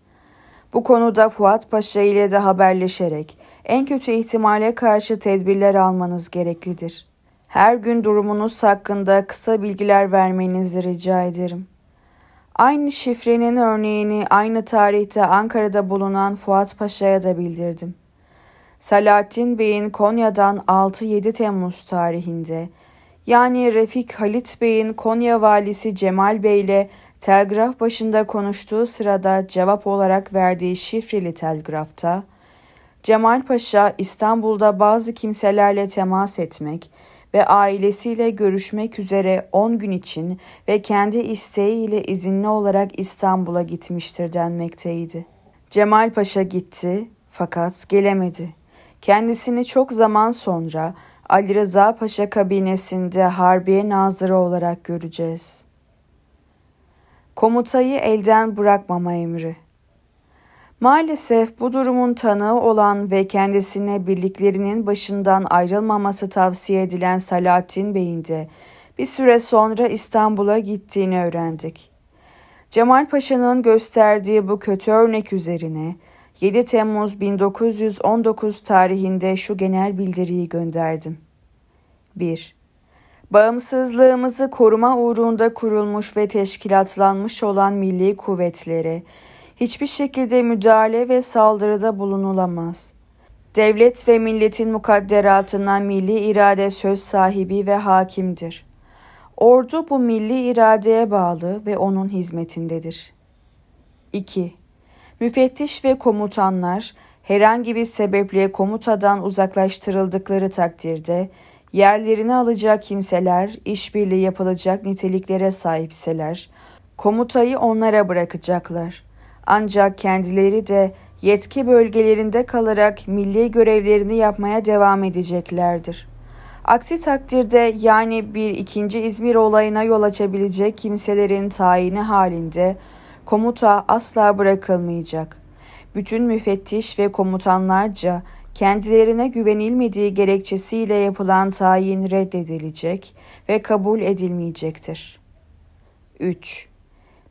Bu konuda Fuat Paşa ile de haberleşerek en kötü ihtimale karşı tedbirler almanız gereklidir.'' Her gün durumunuz hakkında kısa bilgiler vermenizi rica ederim. Aynı şifrenin örneğini aynı tarihte Ankara'da bulunan Fuat Paşa'ya da bildirdim. Salahattin Bey'in Konya'dan 6-7 Temmuz tarihinde yani Refik Halit Bey'in Konya valisi Cemal Bey ile telgraf başında konuştuğu sırada cevap olarak verdiği şifreli telgrafta Cemal Paşa İstanbul'da bazı kimselerle temas etmek ve ailesiyle görüşmek üzere 10 gün için ve kendi isteğiyle izinli olarak İstanbul'a gitmiştir denmekteydi. Cemal Paşa gitti fakat gelemedi. Kendisini çok zaman sonra Ali Rıza Paşa kabinesinde Harbiye Nazırı olarak göreceğiz. Komutayı elden bırakmama emri. Maalesef bu durumun tanığı olan ve kendisine birliklerinin başından ayrılmaması tavsiye edilen Salahattin Bey'in de bir süre sonra İstanbul'a gittiğini öğrendik. Cemal Paşa'nın gösterdiği bu kötü örnek üzerine 7 Temmuz 1919 tarihinde şu genel bildiriyi gönderdim. 1. Bağımsızlığımızı koruma uğrunda kurulmuş ve teşkilatlanmış olan milli kuvvetleri, hiçbir şekilde müdahale ve saldırıda bulunulamaz. Devlet ve milletin mukadderatına milli irade söz sahibi ve hakimdir. Ordu bu milli iradeye bağlı ve onun hizmetindedir. 2. Müfettiş ve komutanlar herhangi bir sebeple komutadan uzaklaştırıldıkları takdirde yerlerini alacak kimseler işbirliği yapılacak niteliklere sahipseler komutayı onlara bırakacaklar. Ancak kendileri de yetki bölgelerinde kalarak milli görevlerini yapmaya devam edeceklerdir. Aksi takdirde yani bir ikinci İzmir olayına yol açabilecek kimselerin tayini halinde komuta asla bırakılmayacak. Bütün müfettiş ve komutanlarca kendilerine güvenilmediği gerekçesiyle yapılan tayin reddedilecek ve kabul edilmeyecektir. 3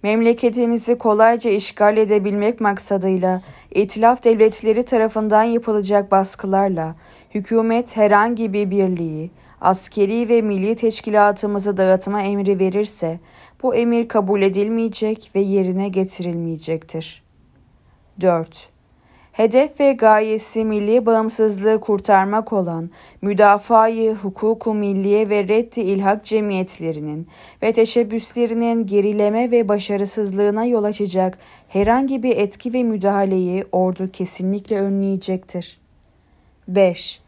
memleketimizi kolayca işgal edebilmek maksadıyla itilaf devletleri tarafından yapılacak baskılarla hükümet herhangi bir birliği, askeri ve milli teşkilatımızı dağıtma emri verirse bu emir kabul edilmeyecek ve yerine getirilmeyecektir. 4. Hedef ve gayesi milli bağımsızlığı kurtarmak olan müdafaa-i hukuku milliye ve reddi ilhak cemiyetlerinin ve teşebbüslerinin gerileme ve başarısızlığına yol açacak herhangi bir etki ve müdahaleyi ordu kesinlikle önleyecektir. 5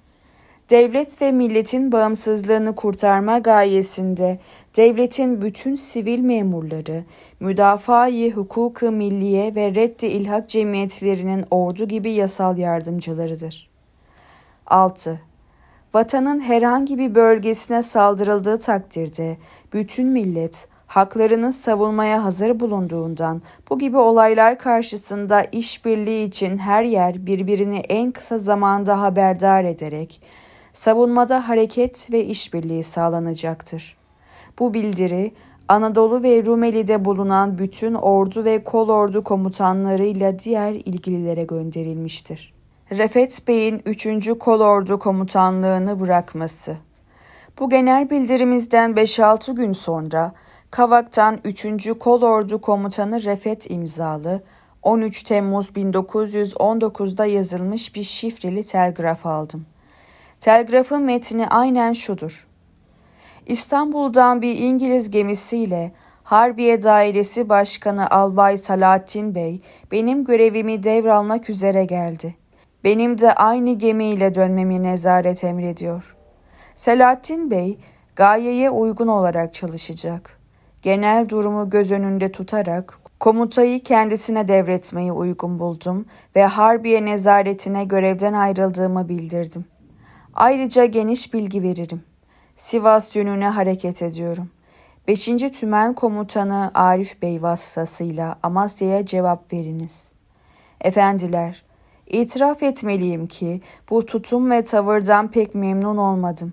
devlet ve milletin bağımsızlığını kurtarma gayesinde devletin bütün sivil memurları, müdafaa-i hukuku milliye ve reddi ilhak cemiyetlerinin ordu gibi yasal yardımcılarıdır. 6. Vatanın herhangi bir bölgesine saldırıldığı takdirde bütün millet haklarını savunmaya hazır bulunduğundan bu gibi olaylar karşısında işbirliği için her yer birbirini en kısa zamanda haberdar ederek savunmada hareket ve işbirliği sağlanacaktır. Bu bildiri Anadolu ve Rumeli'de bulunan bütün ordu ve kolordu komutanlarıyla diğer ilgililere gönderilmiştir. Refet Bey'in 3. Kolordu Komutanlığını bırakması Bu genel bildirimizden 5-6 gün sonra Kavak'tan 3. Kolordu Komutanı Refet imzalı 13 Temmuz 1919'da yazılmış bir şifreli telgraf aldım. Telgrafın metni aynen şudur. İstanbul'dan bir İngiliz gemisiyle Harbiye Dairesi Başkanı Albay Salahattin Bey benim görevimi devralmak üzere geldi. Benim de aynı gemiyle dönmemi nezaret emrediyor. Selahattin Bey gayeye uygun olarak çalışacak. Genel durumu göz önünde tutarak komutayı kendisine devretmeyi uygun buldum ve Harbiye nezaretine görevden ayrıldığımı bildirdim. Ayrıca geniş bilgi veririm. Sivas yönüne hareket ediyorum. 5. Tümen Komutanı Arif Bey vasıtasıyla Amasya'ya cevap veriniz. Efendiler, itiraf etmeliyim ki bu tutum ve tavırdan pek memnun olmadım.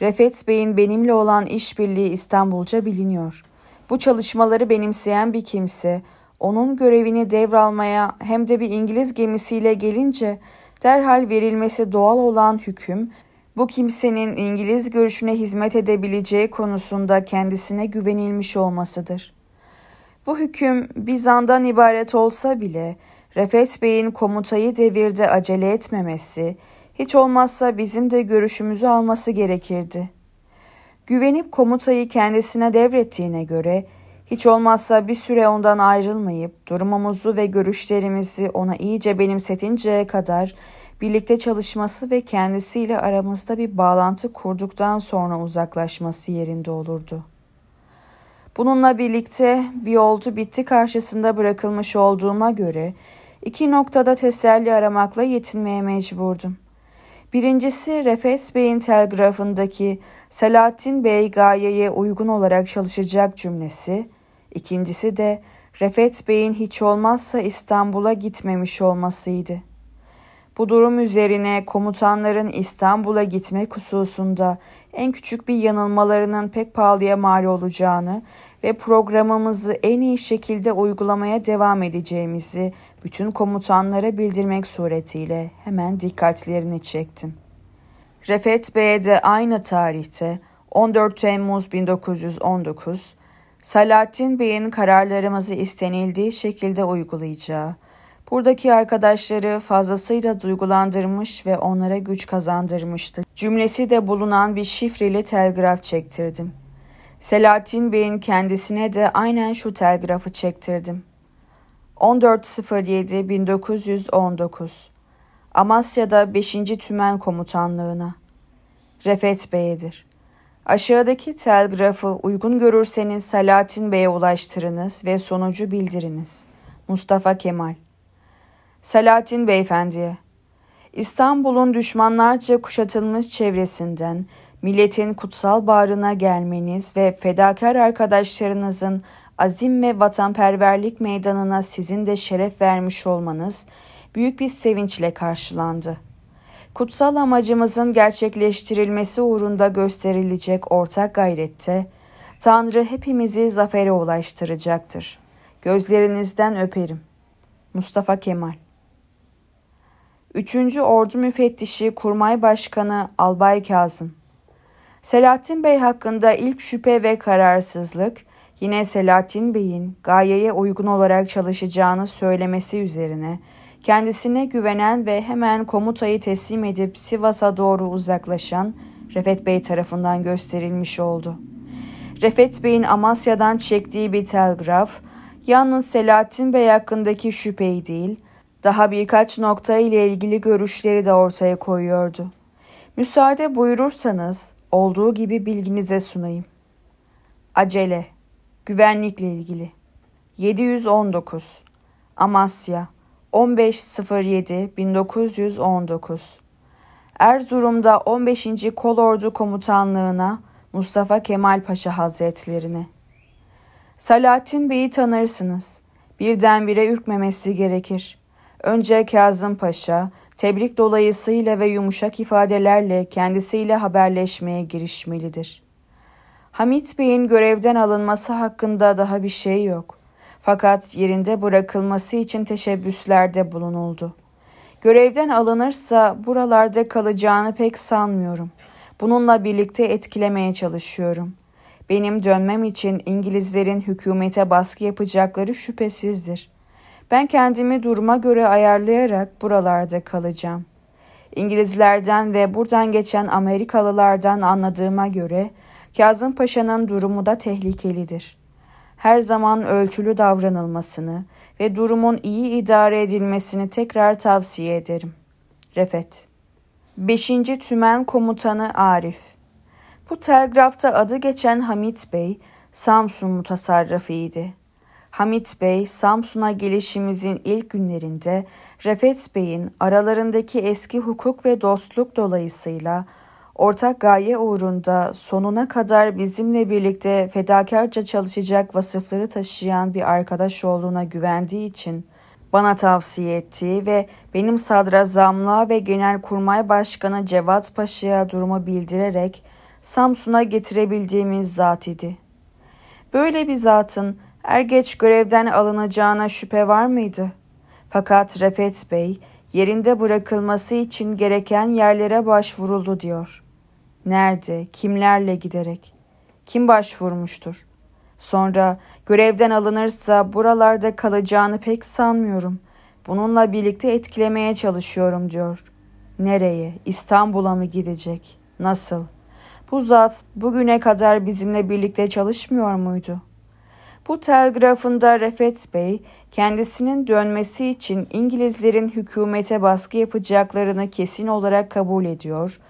Refet Bey'in benimle olan işbirliği İstanbulca biliniyor. Bu çalışmaları benimseyen bir kimse onun görevini devralmaya hem de bir İngiliz gemisiyle gelince derhal verilmesi doğal olan hüküm, bu kimsenin İngiliz görüşüne hizmet edebileceği konusunda kendisine güvenilmiş olmasıdır. Bu hüküm Bizan'dan ibaret olsa bile Refet Bey'in komutayı devirde acele etmemesi, hiç olmazsa bizim de görüşümüzü alması gerekirdi. Güvenip komutayı kendisine devrettiğine göre hiç olmazsa bir süre ondan ayrılmayıp durumumuzu ve görüşlerimizi ona iyice benimsetinceye kadar birlikte çalışması ve kendisiyle aramızda bir bağlantı kurduktan sonra uzaklaşması yerinde olurdu. Bununla birlikte bir oldu bitti karşısında bırakılmış olduğuma göre iki noktada teselli aramakla yetinmeye mecburdum. Birincisi Refet Bey'in telgrafındaki Selahattin Bey gayeye uygun olarak çalışacak cümlesi. İkincisi de Refet Bey'in hiç olmazsa İstanbul'a gitmemiş olmasıydı. Bu durum üzerine komutanların İstanbul'a gitmek hususunda en küçük bir yanılmalarının pek pahalıya mal olacağını ve programımızı en iyi şekilde uygulamaya devam edeceğimizi bütün komutanlara bildirmek suretiyle hemen dikkatlerini çektim. Refet Bey'e de aynı tarihte 14 Temmuz 1919 Salahattin Bey'in kararlarımızı istenildiği şekilde uygulayacağı, buradaki arkadaşları fazlasıyla duygulandırmış ve onlara güç kazandırmıştı. Cümlesi de bulunan bir şifreli telgraf çektirdim. Selahattin Bey'in kendisine de aynen şu telgrafı çektirdim. 14.07.1919 Amasya'da 5. Tümen Komutanlığına Refet Bey'edir. Aşağıdaki telgrafı uygun görürseniz Selahattin Bey'e ulaştırınız ve sonucu bildiriniz. Mustafa Kemal Selahattin Beyefendiye İstanbul'un düşmanlarca kuşatılmış çevresinden milletin kutsal bağrına gelmeniz ve fedakar arkadaşlarınızın azim ve vatanperverlik meydanına sizin de şeref vermiş olmanız büyük bir sevinçle karşılandı. Kutsal amacımızın gerçekleştirilmesi uğrunda gösterilecek ortak gayrette Tanrı hepimizi zafere ulaştıracaktır. Gözlerinizden öperim. Mustafa Kemal 3. Ordu Müfettişi Kurmay Başkanı Albay Kazım Selahattin Bey hakkında ilk şüphe ve kararsızlık yine Selahattin Bey'in gayeye uygun olarak çalışacağını söylemesi üzerine kendisine güvenen ve hemen komutayı teslim edip Sivas'a doğru uzaklaşan Refet Bey tarafından gösterilmiş oldu. Refet Bey'in Amasya'dan çektiği bir telgraf yalnız Selahattin Bey hakkındaki şüpheyi değil, daha birkaç nokta ile ilgili görüşleri de ortaya koyuyordu. Müsaade buyurursanız olduğu gibi bilginize sunayım. Acele, güvenlikle ilgili. 719 Amasya 1507 1919 Erzurum'da 15. Kolordu Komutanlığına Mustafa Kemal Paşa Hazretlerine Salahattin Bey'i tanırsınız. Birdenbire ürkmemesi gerekir. Önce Kazım Paşa, tebrik dolayısıyla ve yumuşak ifadelerle kendisiyle haberleşmeye girişmelidir. Hamit Bey'in görevden alınması hakkında daha bir şey yok. Fakat yerinde bırakılması için teşebbüslerde bulunuldu. Görevden alınırsa buralarda kalacağını pek sanmıyorum. Bununla birlikte etkilemeye çalışıyorum. Benim dönmem için İngilizlerin hükümete baskı yapacakları şüphesizdir. Ben kendimi duruma göre ayarlayarak buralarda kalacağım. İngilizlerden ve buradan geçen Amerikalılardan anladığıma göre Kazım Paşa'nın durumu da tehlikelidir. Her zaman ölçülü davranılmasını ve durumun iyi idare edilmesini tekrar tavsiye ederim. Refet 5. Tümen Komutanı Arif Bu telgrafta adı geçen Hamit Bey, Samsun mutasarrafıydı. Hamit Bey Samsun'a gelişimizin ilk günlerinde Refet Bey'in aralarındaki eski hukuk ve dostluk dolayısıyla ortak gaye uğrunda sonuna kadar bizimle birlikte fedakarca çalışacak vasıfları taşıyan bir arkadaş olduğuna güvendiği için bana tavsiye ettiği ve benim sadrazamlığa ve genelkurmay başkanı Cevat Paşa'ya durumu bildirerek Samsun'a getirebildiğimiz zat idi. Böyle bir zatın Er geç görevden alınacağına şüphe var mıydı? Fakat Refet Bey yerinde bırakılması için gereken yerlere başvuruldu diyor. Nerede, kimlerle giderek? Kim başvurmuştur? Sonra görevden alınırsa buralarda kalacağını pek sanmıyorum. Bununla birlikte etkilemeye çalışıyorum diyor. Nereye? İstanbul'a mı gidecek? Nasıl? Bu zat bugüne kadar bizimle birlikte çalışmıyor muydu?'' Bu telgrafında Refet Bey kendisinin dönmesi için İngilizlerin hükümete baskı yapacaklarını kesin olarak kabul ediyor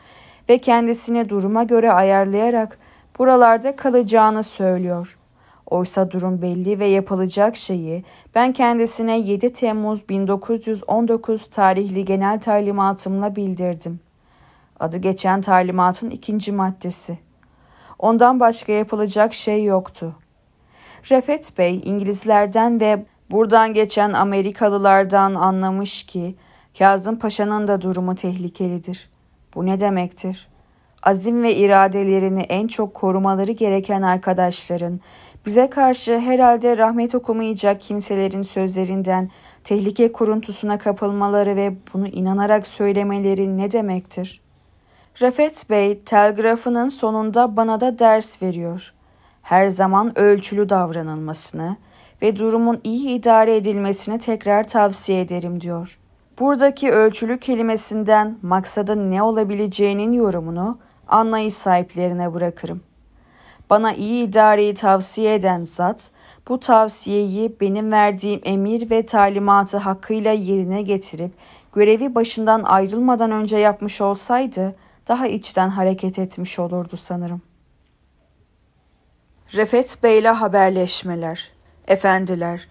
ve kendisini duruma göre ayarlayarak buralarda kalacağını söylüyor. Oysa durum belli ve yapılacak şeyi ben kendisine 7 Temmuz 1919 tarihli genel talimatımla bildirdim. Adı geçen talimatın ikinci maddesi. Ondan başka yapılacak şey yoktu.'' Refet Bey İngilizlerden ve buradan geçen Amerikalılardan anlamış ki Kazım Paşa'nın da durumu tehlikelidir. Bu ne demektir? Azim ve iradelerini en çok korumaları gereken arkadaşların bize karşı herhalde rahmet okumayacak kimselerin sözlerinden tehlike kuruntusuna kapılmaları ve bunu inanarak söylemeleri ne demektir? Refet Bey telgrafının sonunda bana da ders veriyor her zaman ölçülü davranılmasını ve durumun iyi idare edilmesini tekrar tavsiye ederim diyor. Buradaki ölçülü kelimesinden maksada ne olabileceğinin yorumunu anlayış sahiplerine bırakırım. Bana iyi idareyi tavsiye eden zat, bu tavsiyeyi benim verdiğim emir ve talimatı hakkıyla yerine getirip görevi başından ayrılmadan önce yapmış olsaydı daha içten hareket etmiş olurdu sanırım.'' Refet Bey'le haberleşmeler. Efendiler,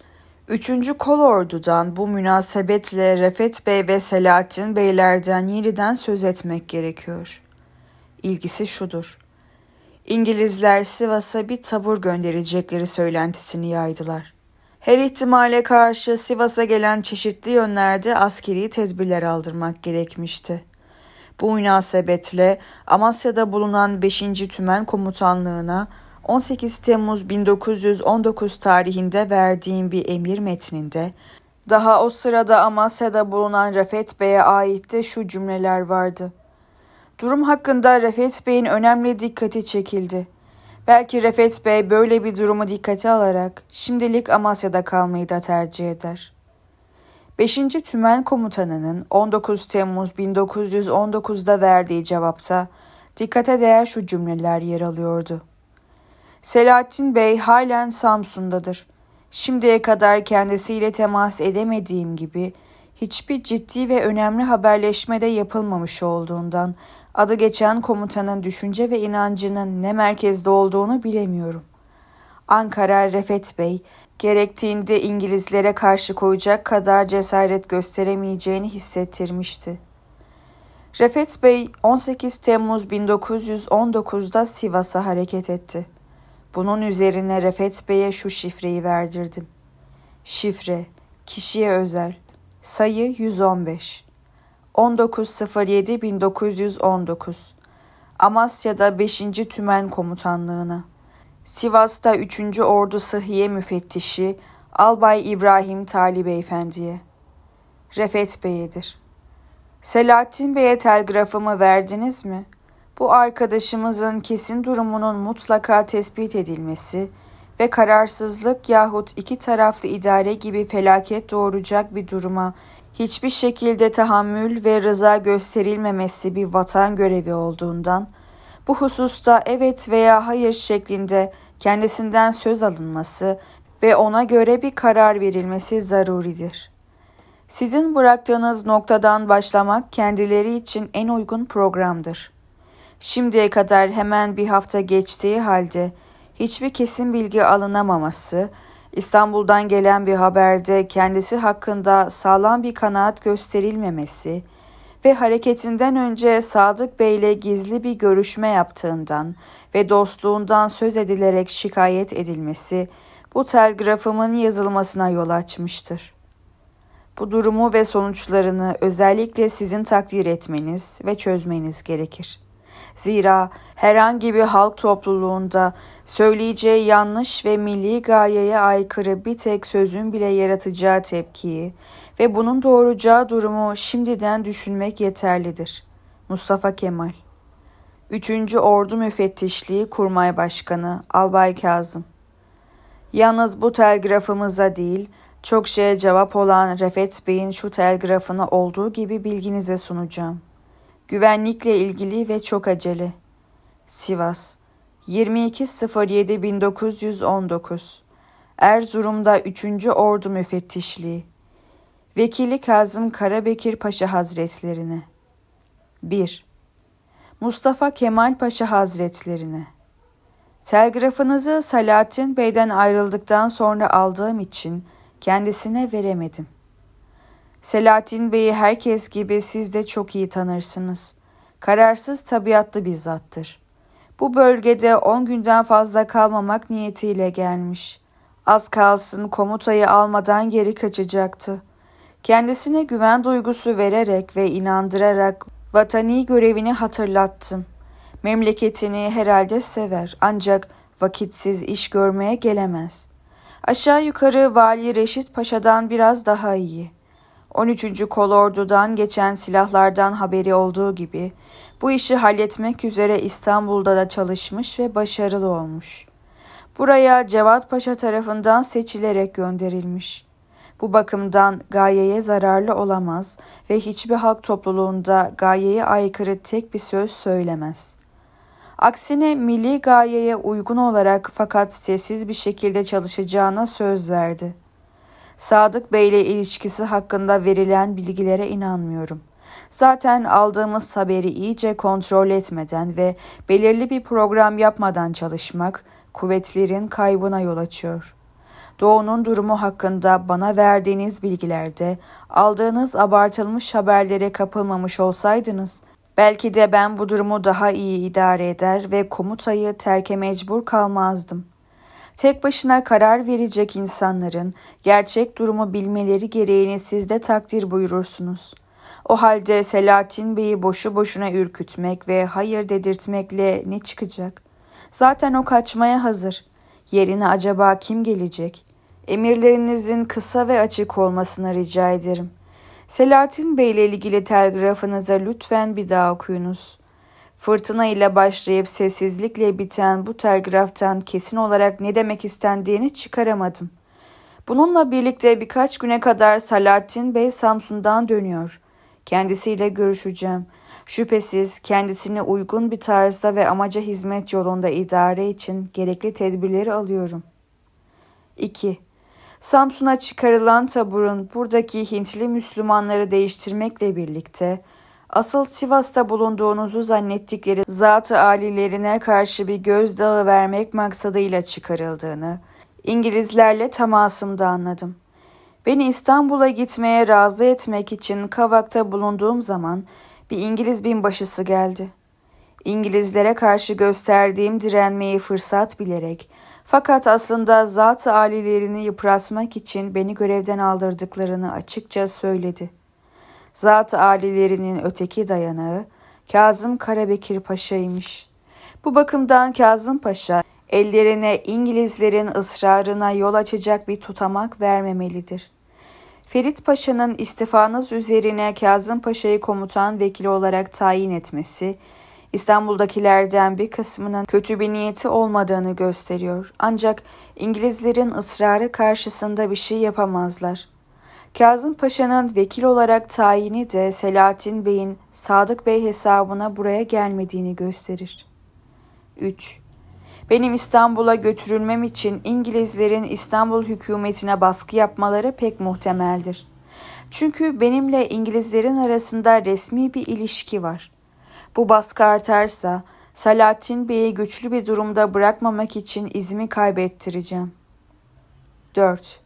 Üçüncü kolordudan bu münasebetle Refet Bey ve Selahattin Beylerden yeniden söz etmek gerekiyor. İlgisi şudur. İngilizler Sivas'a bir tabur gönderecekleri söylentisini yaydılar. Her ihtimale karşı Sivas'a gelen çeşitli yönlerde askeri tedbirler aldırmak gerekmişti. Bu münasebetle Amasya'da bulunan 5. Tümen Komutanlığı'na 18 Temmuz 1919 tarihinde verdiğim bir emir metninde daha o sırada Amasya'da bulunan Refet Bey'e ait de şu cümleler vardı. Durum hakkında Refet Bey'in önemli dikkati çekildi. Belki Refet Bey böyle bir durumu dikkate alarak şimdilik Amasya'da kalmayı da tercih eder. 5. Tümen Komutanı'nın 19 Temmuz 1919'da verdiği cevapta dikkate değer şu cümleler yer alıyordu. Selahattin Bey halen Samsun'dadır. Şimdiye kadar kendisiyle temas edemediğim gibi hiçbir ciddi ve önemli haberleşmede yapılmamış olduğundan adı geçen komutanın düşünce ve inancının ne merkezde olduğunu bilemiyorum. Ankara Refet Bey gerektiğinde İngilizlere karşı koyacak kadar cesaret gösteremeyeceğini hissettirmişti. Refet Bey 18 Temmuz 1919'da Sivas'a hareket etti. Bunun üzerine Refet Bey'e şu şifreyi verdirdim. Şifre, kişiye özel, sayı 115, 19.07.1919, Amasya'da 5. Tümen Komutanlığına, Sivas'ta 3. Ordu Sıhhiye Müfettişi Albay İbrahim Talip Beyefendi'ye, Refet Bey'edir. Selahattin Bey'e telgrafımı verdiniz mi?'' Bu arkadaşımızın kesin durumunun mutlaka tespit edilmesi ve kararsızlık yahut iki taraflı idare gibi felaket doğuracak bir duruma hiçbir şekilde tahammül ve rıza gösterilmemesi bir vatan görevi olduğundan bu hususta evet veya hayır şeklinde kendisinden söz alınması ve ona göre bir karar verilmesi zaruridir. Sizin bıraktığınız noktadan başlamak kendileri için en uygun programdır. Şimdiye kadar hemen bir hafta geçtiği halde hiçbir kesin bilgi alınamaması, İstanbul'dan gelen bir haberde kendisi hakkında sağlam bir kanaat gösterilmemesi ve hareketinden önce Sadık Bey'le gizli bir görüşme yaptığından ve dostluğundan söz edilerek şikayet edilmesi bu telgrafımın yazılmasına yol açmıştır. Bu durumu ve sonuçlarını özellikle sizin takdir etmeniz ve çözmeniz gerekir.'' Zira herhangi bir halk topluluğunda söyleyeceği yanlış ve milli gayeye aykırı bir tek sözün bile yaratacağı tepkiyi ve bunun doğuracağı durumu şimdiden düşünmek yeterlidir. Mustafa Kemal 3. Ordu Müfettişliği Kurmay Başkanı Albay Kazım Yalnız bu telgrafımıza değil, çok şeye cevap olan Refet Bey'in şu telgrafını olduğu gibi bilginize sunacağım.'' Güvenlikle ilgili ve çok acele. Sivas 22.07.1919 Erzurum'da 3. Ordu Müfettişliği Vekili Kazım Karabekir Paşa Hazretlerine 1. Mustafa Kemal Paşa Hazretlerine Telgrafınızı Salahattin Bey'den ayrıldıktan sonra aldığım için kendisine veremedim. Selahattin Bey'i herkes gibi siz de çok iyi tanırsınız. Kararsız tabiatlı bir zattır. Bu bölgede on günden fazla kalmamak niyetiyle gelmiş. Az kalsın komutayı almadan geri kaçacaktı. Kendisine güven duygusu vererek ve inandırarak vatani görevini hatırlattım. Memleketini herhalde sever ancak vakitsiz iş görmeye gelemez. Aşağı yukarı Vali Reşit Paşa'dan biraz daha iyi.'' 13. Kolordu'dan geçen silahlardan haberi olduğu gibi bu işi halletmek üzere İstanbul'da da çalışmış ve başarılı olmuş. Buraya Cevat Paşa tarafından seçilerek gönderilmiş. Bu bakımdan gayeye zararlı olamaz ve hiçbir halk topluluğunda gayeye aykırı tek bir söz söylemez. Aksine milli gayeye uygun olarak fakat sessiz bir şekilde çalışacağına söz verdi.'' Sadık Bey ile ilişkisi hakkında verilen bilgilere inanmıyorum. Zaten aldığımız haberi iyice kontrol etmeden ve belirli bir program yapmadan çalışmak kuvvetlerin kaybına yol açıyor. Doğu'nun durumu hakkında bana verdiğiniz bilgilerde aldığınız abartılmış haberlere kapılmamış olsaydınız belki de ben bu durumu daha iyi idare eder ve komutayı terke mecbur kalmazdım.'' tek başına karar verecek insanların gerçek durumu bilmeleri gereğini siz de takdir buyurursunuz. O halde Selahattin Bey'i boşu boşuna ürkütmek ve hayır dedirtmekle ne çıkacak? Zaten o kaçmaya hazır. Yerine acaba kim gelecek? Emirlerinizin kısa ve açık olmasını rica ederim. Selahattin Bey ile ilgili telgrafınıza lütfen bir daha okuyunuz.'' Fırtına ile başlayıp sessizlikle biten bu telgraftan kesin olarak ne demek istendiğini çıkaramadım. Bununla birlikte birkaç güne kadar Salahattin Bey Samsun'dan dönüyor. Kendisiyle görüşeceğim. Şüphesiz kendisini uygun bir tarzda ve amaca hizmet yolunda idare için gerekli tedbirleri alıyorum. 2. Samsun'a çıkarılan taburun buradaki Hintli Müslümanları değiştirmekle birlikte asıl Sivas'ta bulunduğunuzu zannettikleri zatı alilerine karşı bir gözdağı vermek maksadıyla çıkarıldığını, İngilizlerle temasımda anladım. Beni İstanbul'a gitmeye razı etmek için Kavak'ta bulunduğum zaman bir İngiliz binbaşısı geldi. İngilizlere karşı gösterdiğim direnmeyi fırsat bilerek fakat aslında zat-ı alilerini yıpratmak için beni görevden aldırdıklarını açıkça söyledi.'' zat ailelerinin öteki dayanağı Kazım Karabekir Paşa'ymış. Bu bakımdan Kazım Paşa ellerine İngilizlerin ısrarına yol açacak bir tutamak vermemelidir. Ferit Paşa'nın istifanız üzerine Kazım Paşa'yı komutan vekili olarak tayin etmesi, İstanbul'dakilerden bir kısmının kötü bir niyeti olmadığını gösteriyor. Ancak İngilizlerin ısrarı karşısında bir şey yapamazlar. Kazım Paşa'nın vekil olarak tayini de Selahattin Bey'in Sadık Bey hesabına buraya gelmediğini gösterir. 3. Benim İstanbul'a götürülmem için İngilizlerin İstanbul hükümetine baskı yapmaları pek muhtemeldir. Çünkü benimle İngilizlerin arasında resmi bir ilişki var. Bu baskı artarsa Salahattin Bey'i güçlü bir durumda bırakmamak için izimi kaybettireceğim. 4.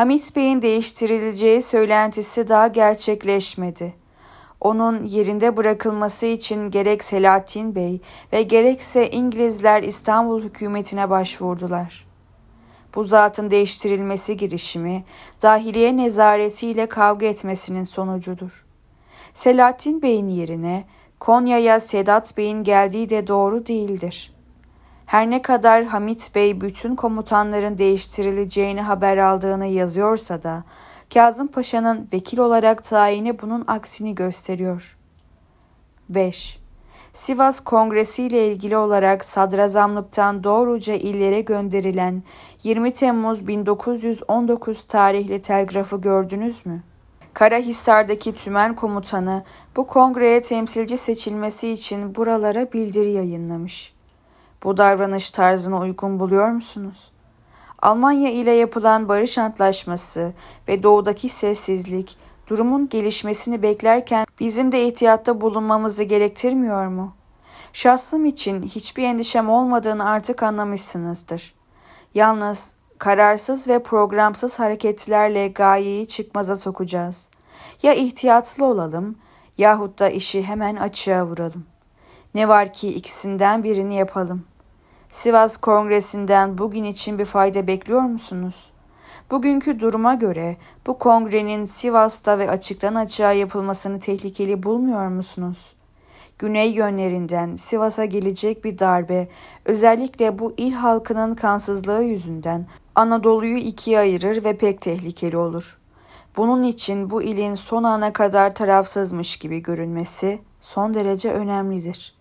Hamit Bey'in değiştirileceği söylentisi daha gerçekleşmedi. Onun yerinde bırakılması için gerek Selahattin Bey ve gerekse İngilizler İstanbul hükümetine başvurdular. Bu zatın değiştirilmesi girişimi dahiliye nezaretiyle kavga etmesinin sonucudur. Selahattin Bey'in yerine Konya'ya Sedat Bey'in geldiği de doğru değildir.'' Her ne kadar Hamit Bey bütün komutanların değiştirileceğini haber aldığını yazıyorsa da Kazım Paşa'nın vekil olarak tayini bunun aksini gösteriyor. 5. Sivas Kongresi ile ilgili olarak sadrazamlıktan doğruca illere gönderilen 20 Temmuz 1919 tarihli telgrafı gördünüz mü? Karahisar'daki tümen komutanı bu kongreye temsilci seçilmesi için buralara bildiri yayınlamış. Bu davranış tarzına uygun buluyor musunuz? Almanya ile yapılan barış antlaşması ve doğudaki sessizlik durumun gelişmesini beklerken bizim de ihtiyatta bulunmamızı gerektirmiyor mu? Şahsım için hiçbir endişem olmadığını artık anlamışsınızdır. Yalnız kararsız ve programsız hareketlerle gayeyi çıkmaza sokacağız. Ya ihtiyatlı olalım yahut da işi hemen açığa vuralım. Ne var ki ikisinden birini yapalım. Sivas Kongresi'nden bugün için bir fayda bekliyor musunuz? Bugünkü duruma göre bu kongrenin Sivas'ta ve açıktan açığa yapılmasını tehlikeli bulmuyor musunuz? Güney yönlerinden Sivas'a gelecek bir darbe, özellikle bu il halkının kansızlığı yüzünden Anadolu'yu ikiye ayırır ve pek tehlikeli olur. Bunun için bu ilin son ana kadar tarafsızmış gibi görünmesi son derece önemlidir.''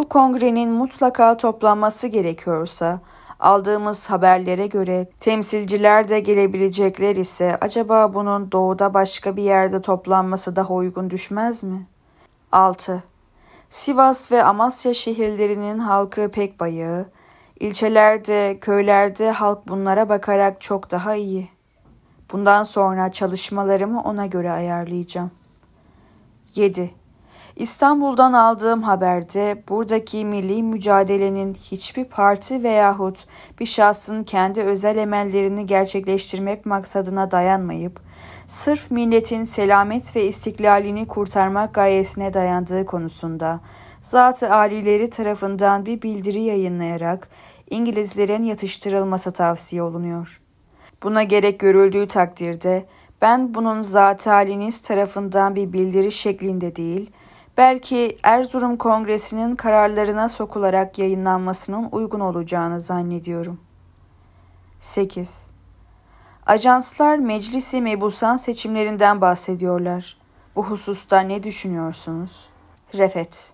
bu kongrenin mutlaka toplanması gerekiyorsa, aldığımız haberlere göre temsilciler de gelebilecekler ise acaba bunun doğuda başka bir yerde toplanması daha uygun düşmez mi? 6. Sivas ve Amasya şehirlerinin halkı pek bayığı, ilçelerde, köylerde halk bunlara bakarak çok daha iyi. Bundan sonra çalışmalarımı ona göre ayarlayacağım. 7. İstanbul'dan aldığım haberde buradaki milli mücadelenin hiçbir parti veyahut bir şahsın kendi özel emellerini gerçekleştirmek maksadına dayanmayıp sırf milletin selamet ve istiklalini kurtarmak gayesine dayandığı konusunda zat-ı alileri tarafından bir bildiri yayınlayarak İngilizlerin yatıştırılması tavsiye olunuyor. Buna gerek görüldüğü takdirde ben bunun zat haliniz tarafından bir bildiri şeklinde değil, belki Erzurum Kongresi'nin kararlarına sokularak yayınlanmasının uygun olacağını zannediyorum. 8. Ajanslar meclisi mebusan seçimlerinden bahsediyorlar. Bu hususta ne düşünüyorsunuz? Refet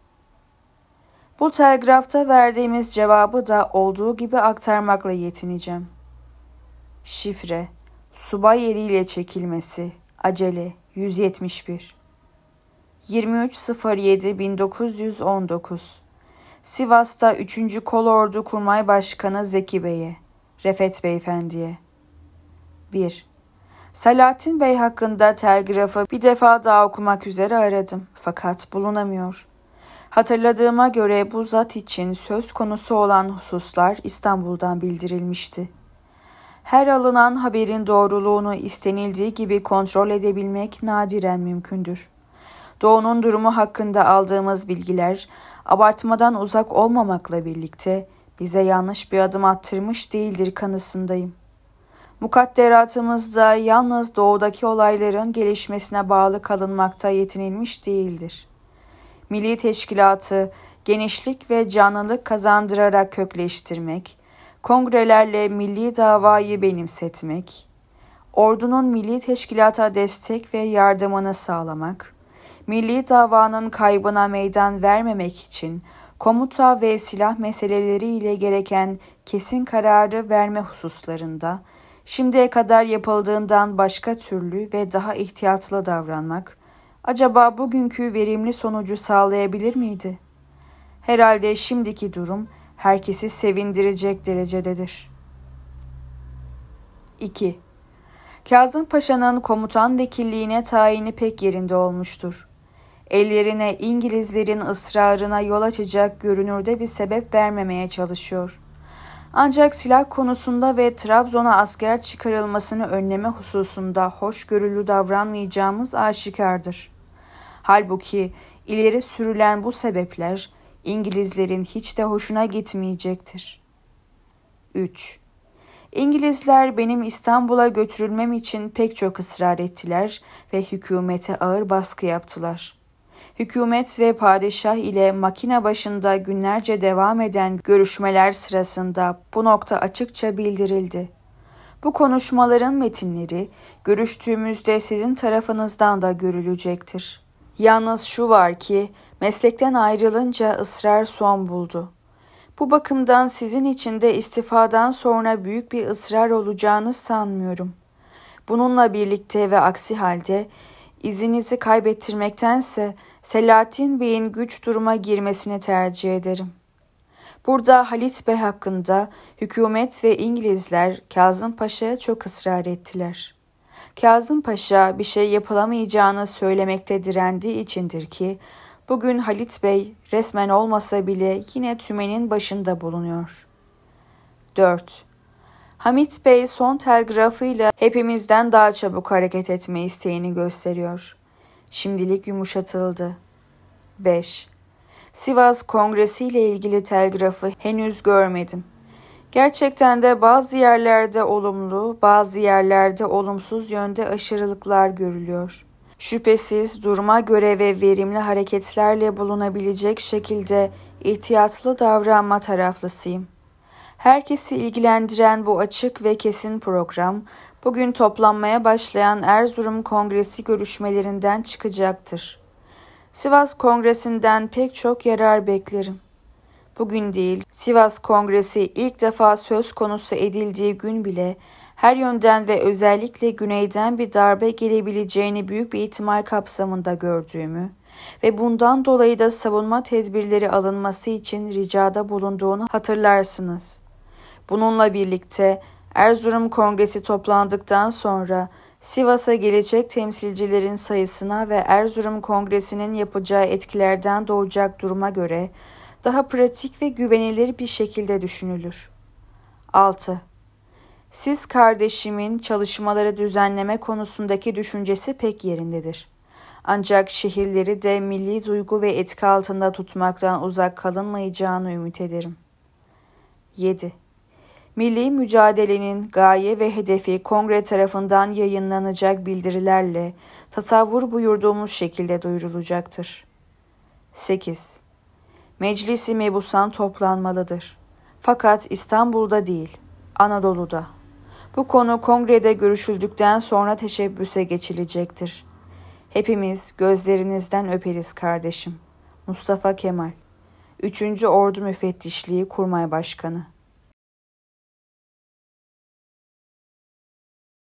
Bu telgrafta verdiğimiz cevabı da olduğu gibi aktarmakla yetineceğim. Şifre Subay eliyle çekilmesi. Acele. 171. 23.07.1919 Sivas'ta 3. Kolordu Kurmay Başkanı Zeki Bey'e, Refet Beyefendi'ye. 1. Salahattin Bey hakkında telgrafı bir defa daha okumak üzere aradım fakat bulunamıyor. Hatırladığıma göre bu zat için söz konusu olan hususlar İstanbul'dan bildirilmişti. Her alınan haberin doğruluğunu istenildiği gibi kontrol edebilmek nadiren mümkündür. Doğu'nun durumu hakkında aldığımız bilgiler abartmadan uzak olmamakla birlikte bize yanlış bir adım attırmış değildir kanısındayım. Mukadderatımızda yalnız doğudaki olayların gelişmesine bağlı kalınmakta yetinilmiş değildir. Milli teşkilatı genişlik ve canlılık kazandırarak kökleştirmek, kongrelerle milli davayı benimsetmek, ordunun milli teşkilata destek ve yardımını sağlamak, milli davanın kaybına meydan vermemek için komuta ve silah meseleleriyle gereken kesin kararı verme hususlarında şimdiye kadar yapıldığından başka türlü ve daha ihtiyatlı davranmak acaba bugünkü verimli sonucu sağlayabilir miydi? Herhalde şimdiki durum herkesi sevindirecek derecededir. 2. Kazım Paşa'nın komutan vekilliğine tayini pek yerinde olmuştur. Ellerine İngilizlerin ısrarına yol açacak görünürde bir sebep vermemeye çalışıyor. Ancak silah konusunda ve Trabzon'a asker çıkarılmasını önleme hususunda hoşgörülü davranmayacağımız aşikardır. Halbuki ileri sürülen bu sebepler İngilizlerin hiç de hoşuna gitmeyecektir. 3. İngilizler benim İstanbul'a götürülmem için pek çok ısrar ettiler ve hükümete ağır baskı yaptılar hükümet ve padişah ile makine başında günlerce devam eden görüşmeler sırasında bu nokta açıkça bildirildi. Bu konuşmaların metinleri görüştüğümüzde sizin tarafınızdan da görülecektir. Yalnız şu var ki meslekten ayrılınca ısrar son buldu. Bu bakımdan sizin için de istifadan sonra büyük bir ısrar olacağını sanmıyorum. Bununla birlikte ve aksi halde izinizi kaybettirmektense Selahattin Bey'in güç duruma girmesini tercih ederim. Burada Halit Bey hakkında hükümet ve İngilizler Kazım Paşa'ya çok ısrar ettiler. Kazım Paşa bir şey yapılamayacağını söylemekte direndiği içindir ki bugün Halit Bey resmen olmasa bile yine tümenin başında bulunuyor. 4. Hamit Bey son telgrafıyla hepimizden daha çabuk hareket etme isteğini gösteriyor şimdilik yumuşatıldı. 5. Sivas Kongresi ile ilgili telgrafı henüz görmedim. Gerçekten de bazı yerlerde olumlu, bazı yerlerde olumsuz yönde aşırılıklar görülüyor. Şüphesiz duruma göre ve verimli hareketlerle bulunabilecek şekilde ihtiyatlı davranma taraflısıyım. Herkesi ilgilendiren bu açık ve kesin program bugün toplanmaya başlayan Erzurum Kongresi görüşmelerinden çıkacaktır. Sivas Kongresi'nden pek çok yarar beklerim. Bugün değil, Sivas Kongresi ilk defa söz konusu edildiği gün bile her yönden ve özellikle güneyden bir darbe gelebileceğini büyük bir ihtimal kapsamında gördüğümü ve bundan dolayı da savunma tedbirleri alınması için ricada bulunduğunu hatırlarsınız. Bununla birlikte Erzurum Kongresi toplandıktan sonra Sivas'a gelecek temsilcilerin sayısına ve Erzurum Kongresi'nin yapacağı etkilerden doğacak duruma göre daha pratik ve güvenilir bir şekilde düşünülür. 6. Siz kardeşimin çalışmaları düzenleme konusundaki düşüncesi pek yerindedir. Ancak şehirleri de milli duygu ve etki altında tutmaktan uzak kalınmayacağını ümit ederim. 7. Milli mücadelenin gaye ve hedefi kongre tarafından yayınlanacak bildirilerle tasavvur buyurduğumuz şekilde duyurulacaktır. 8. Meclisi mebusan toplanmalıdır. Fakat İstanbul'da değil, Anadolu'da. Bu konu kongrede görüşüldükten sonra teşebbüse geçilecektir. Hepimiz gözlerinizden öperiz kardeşim. Mustafa Kemal 3. Ordu Müfettişliği Kurmay Başkanı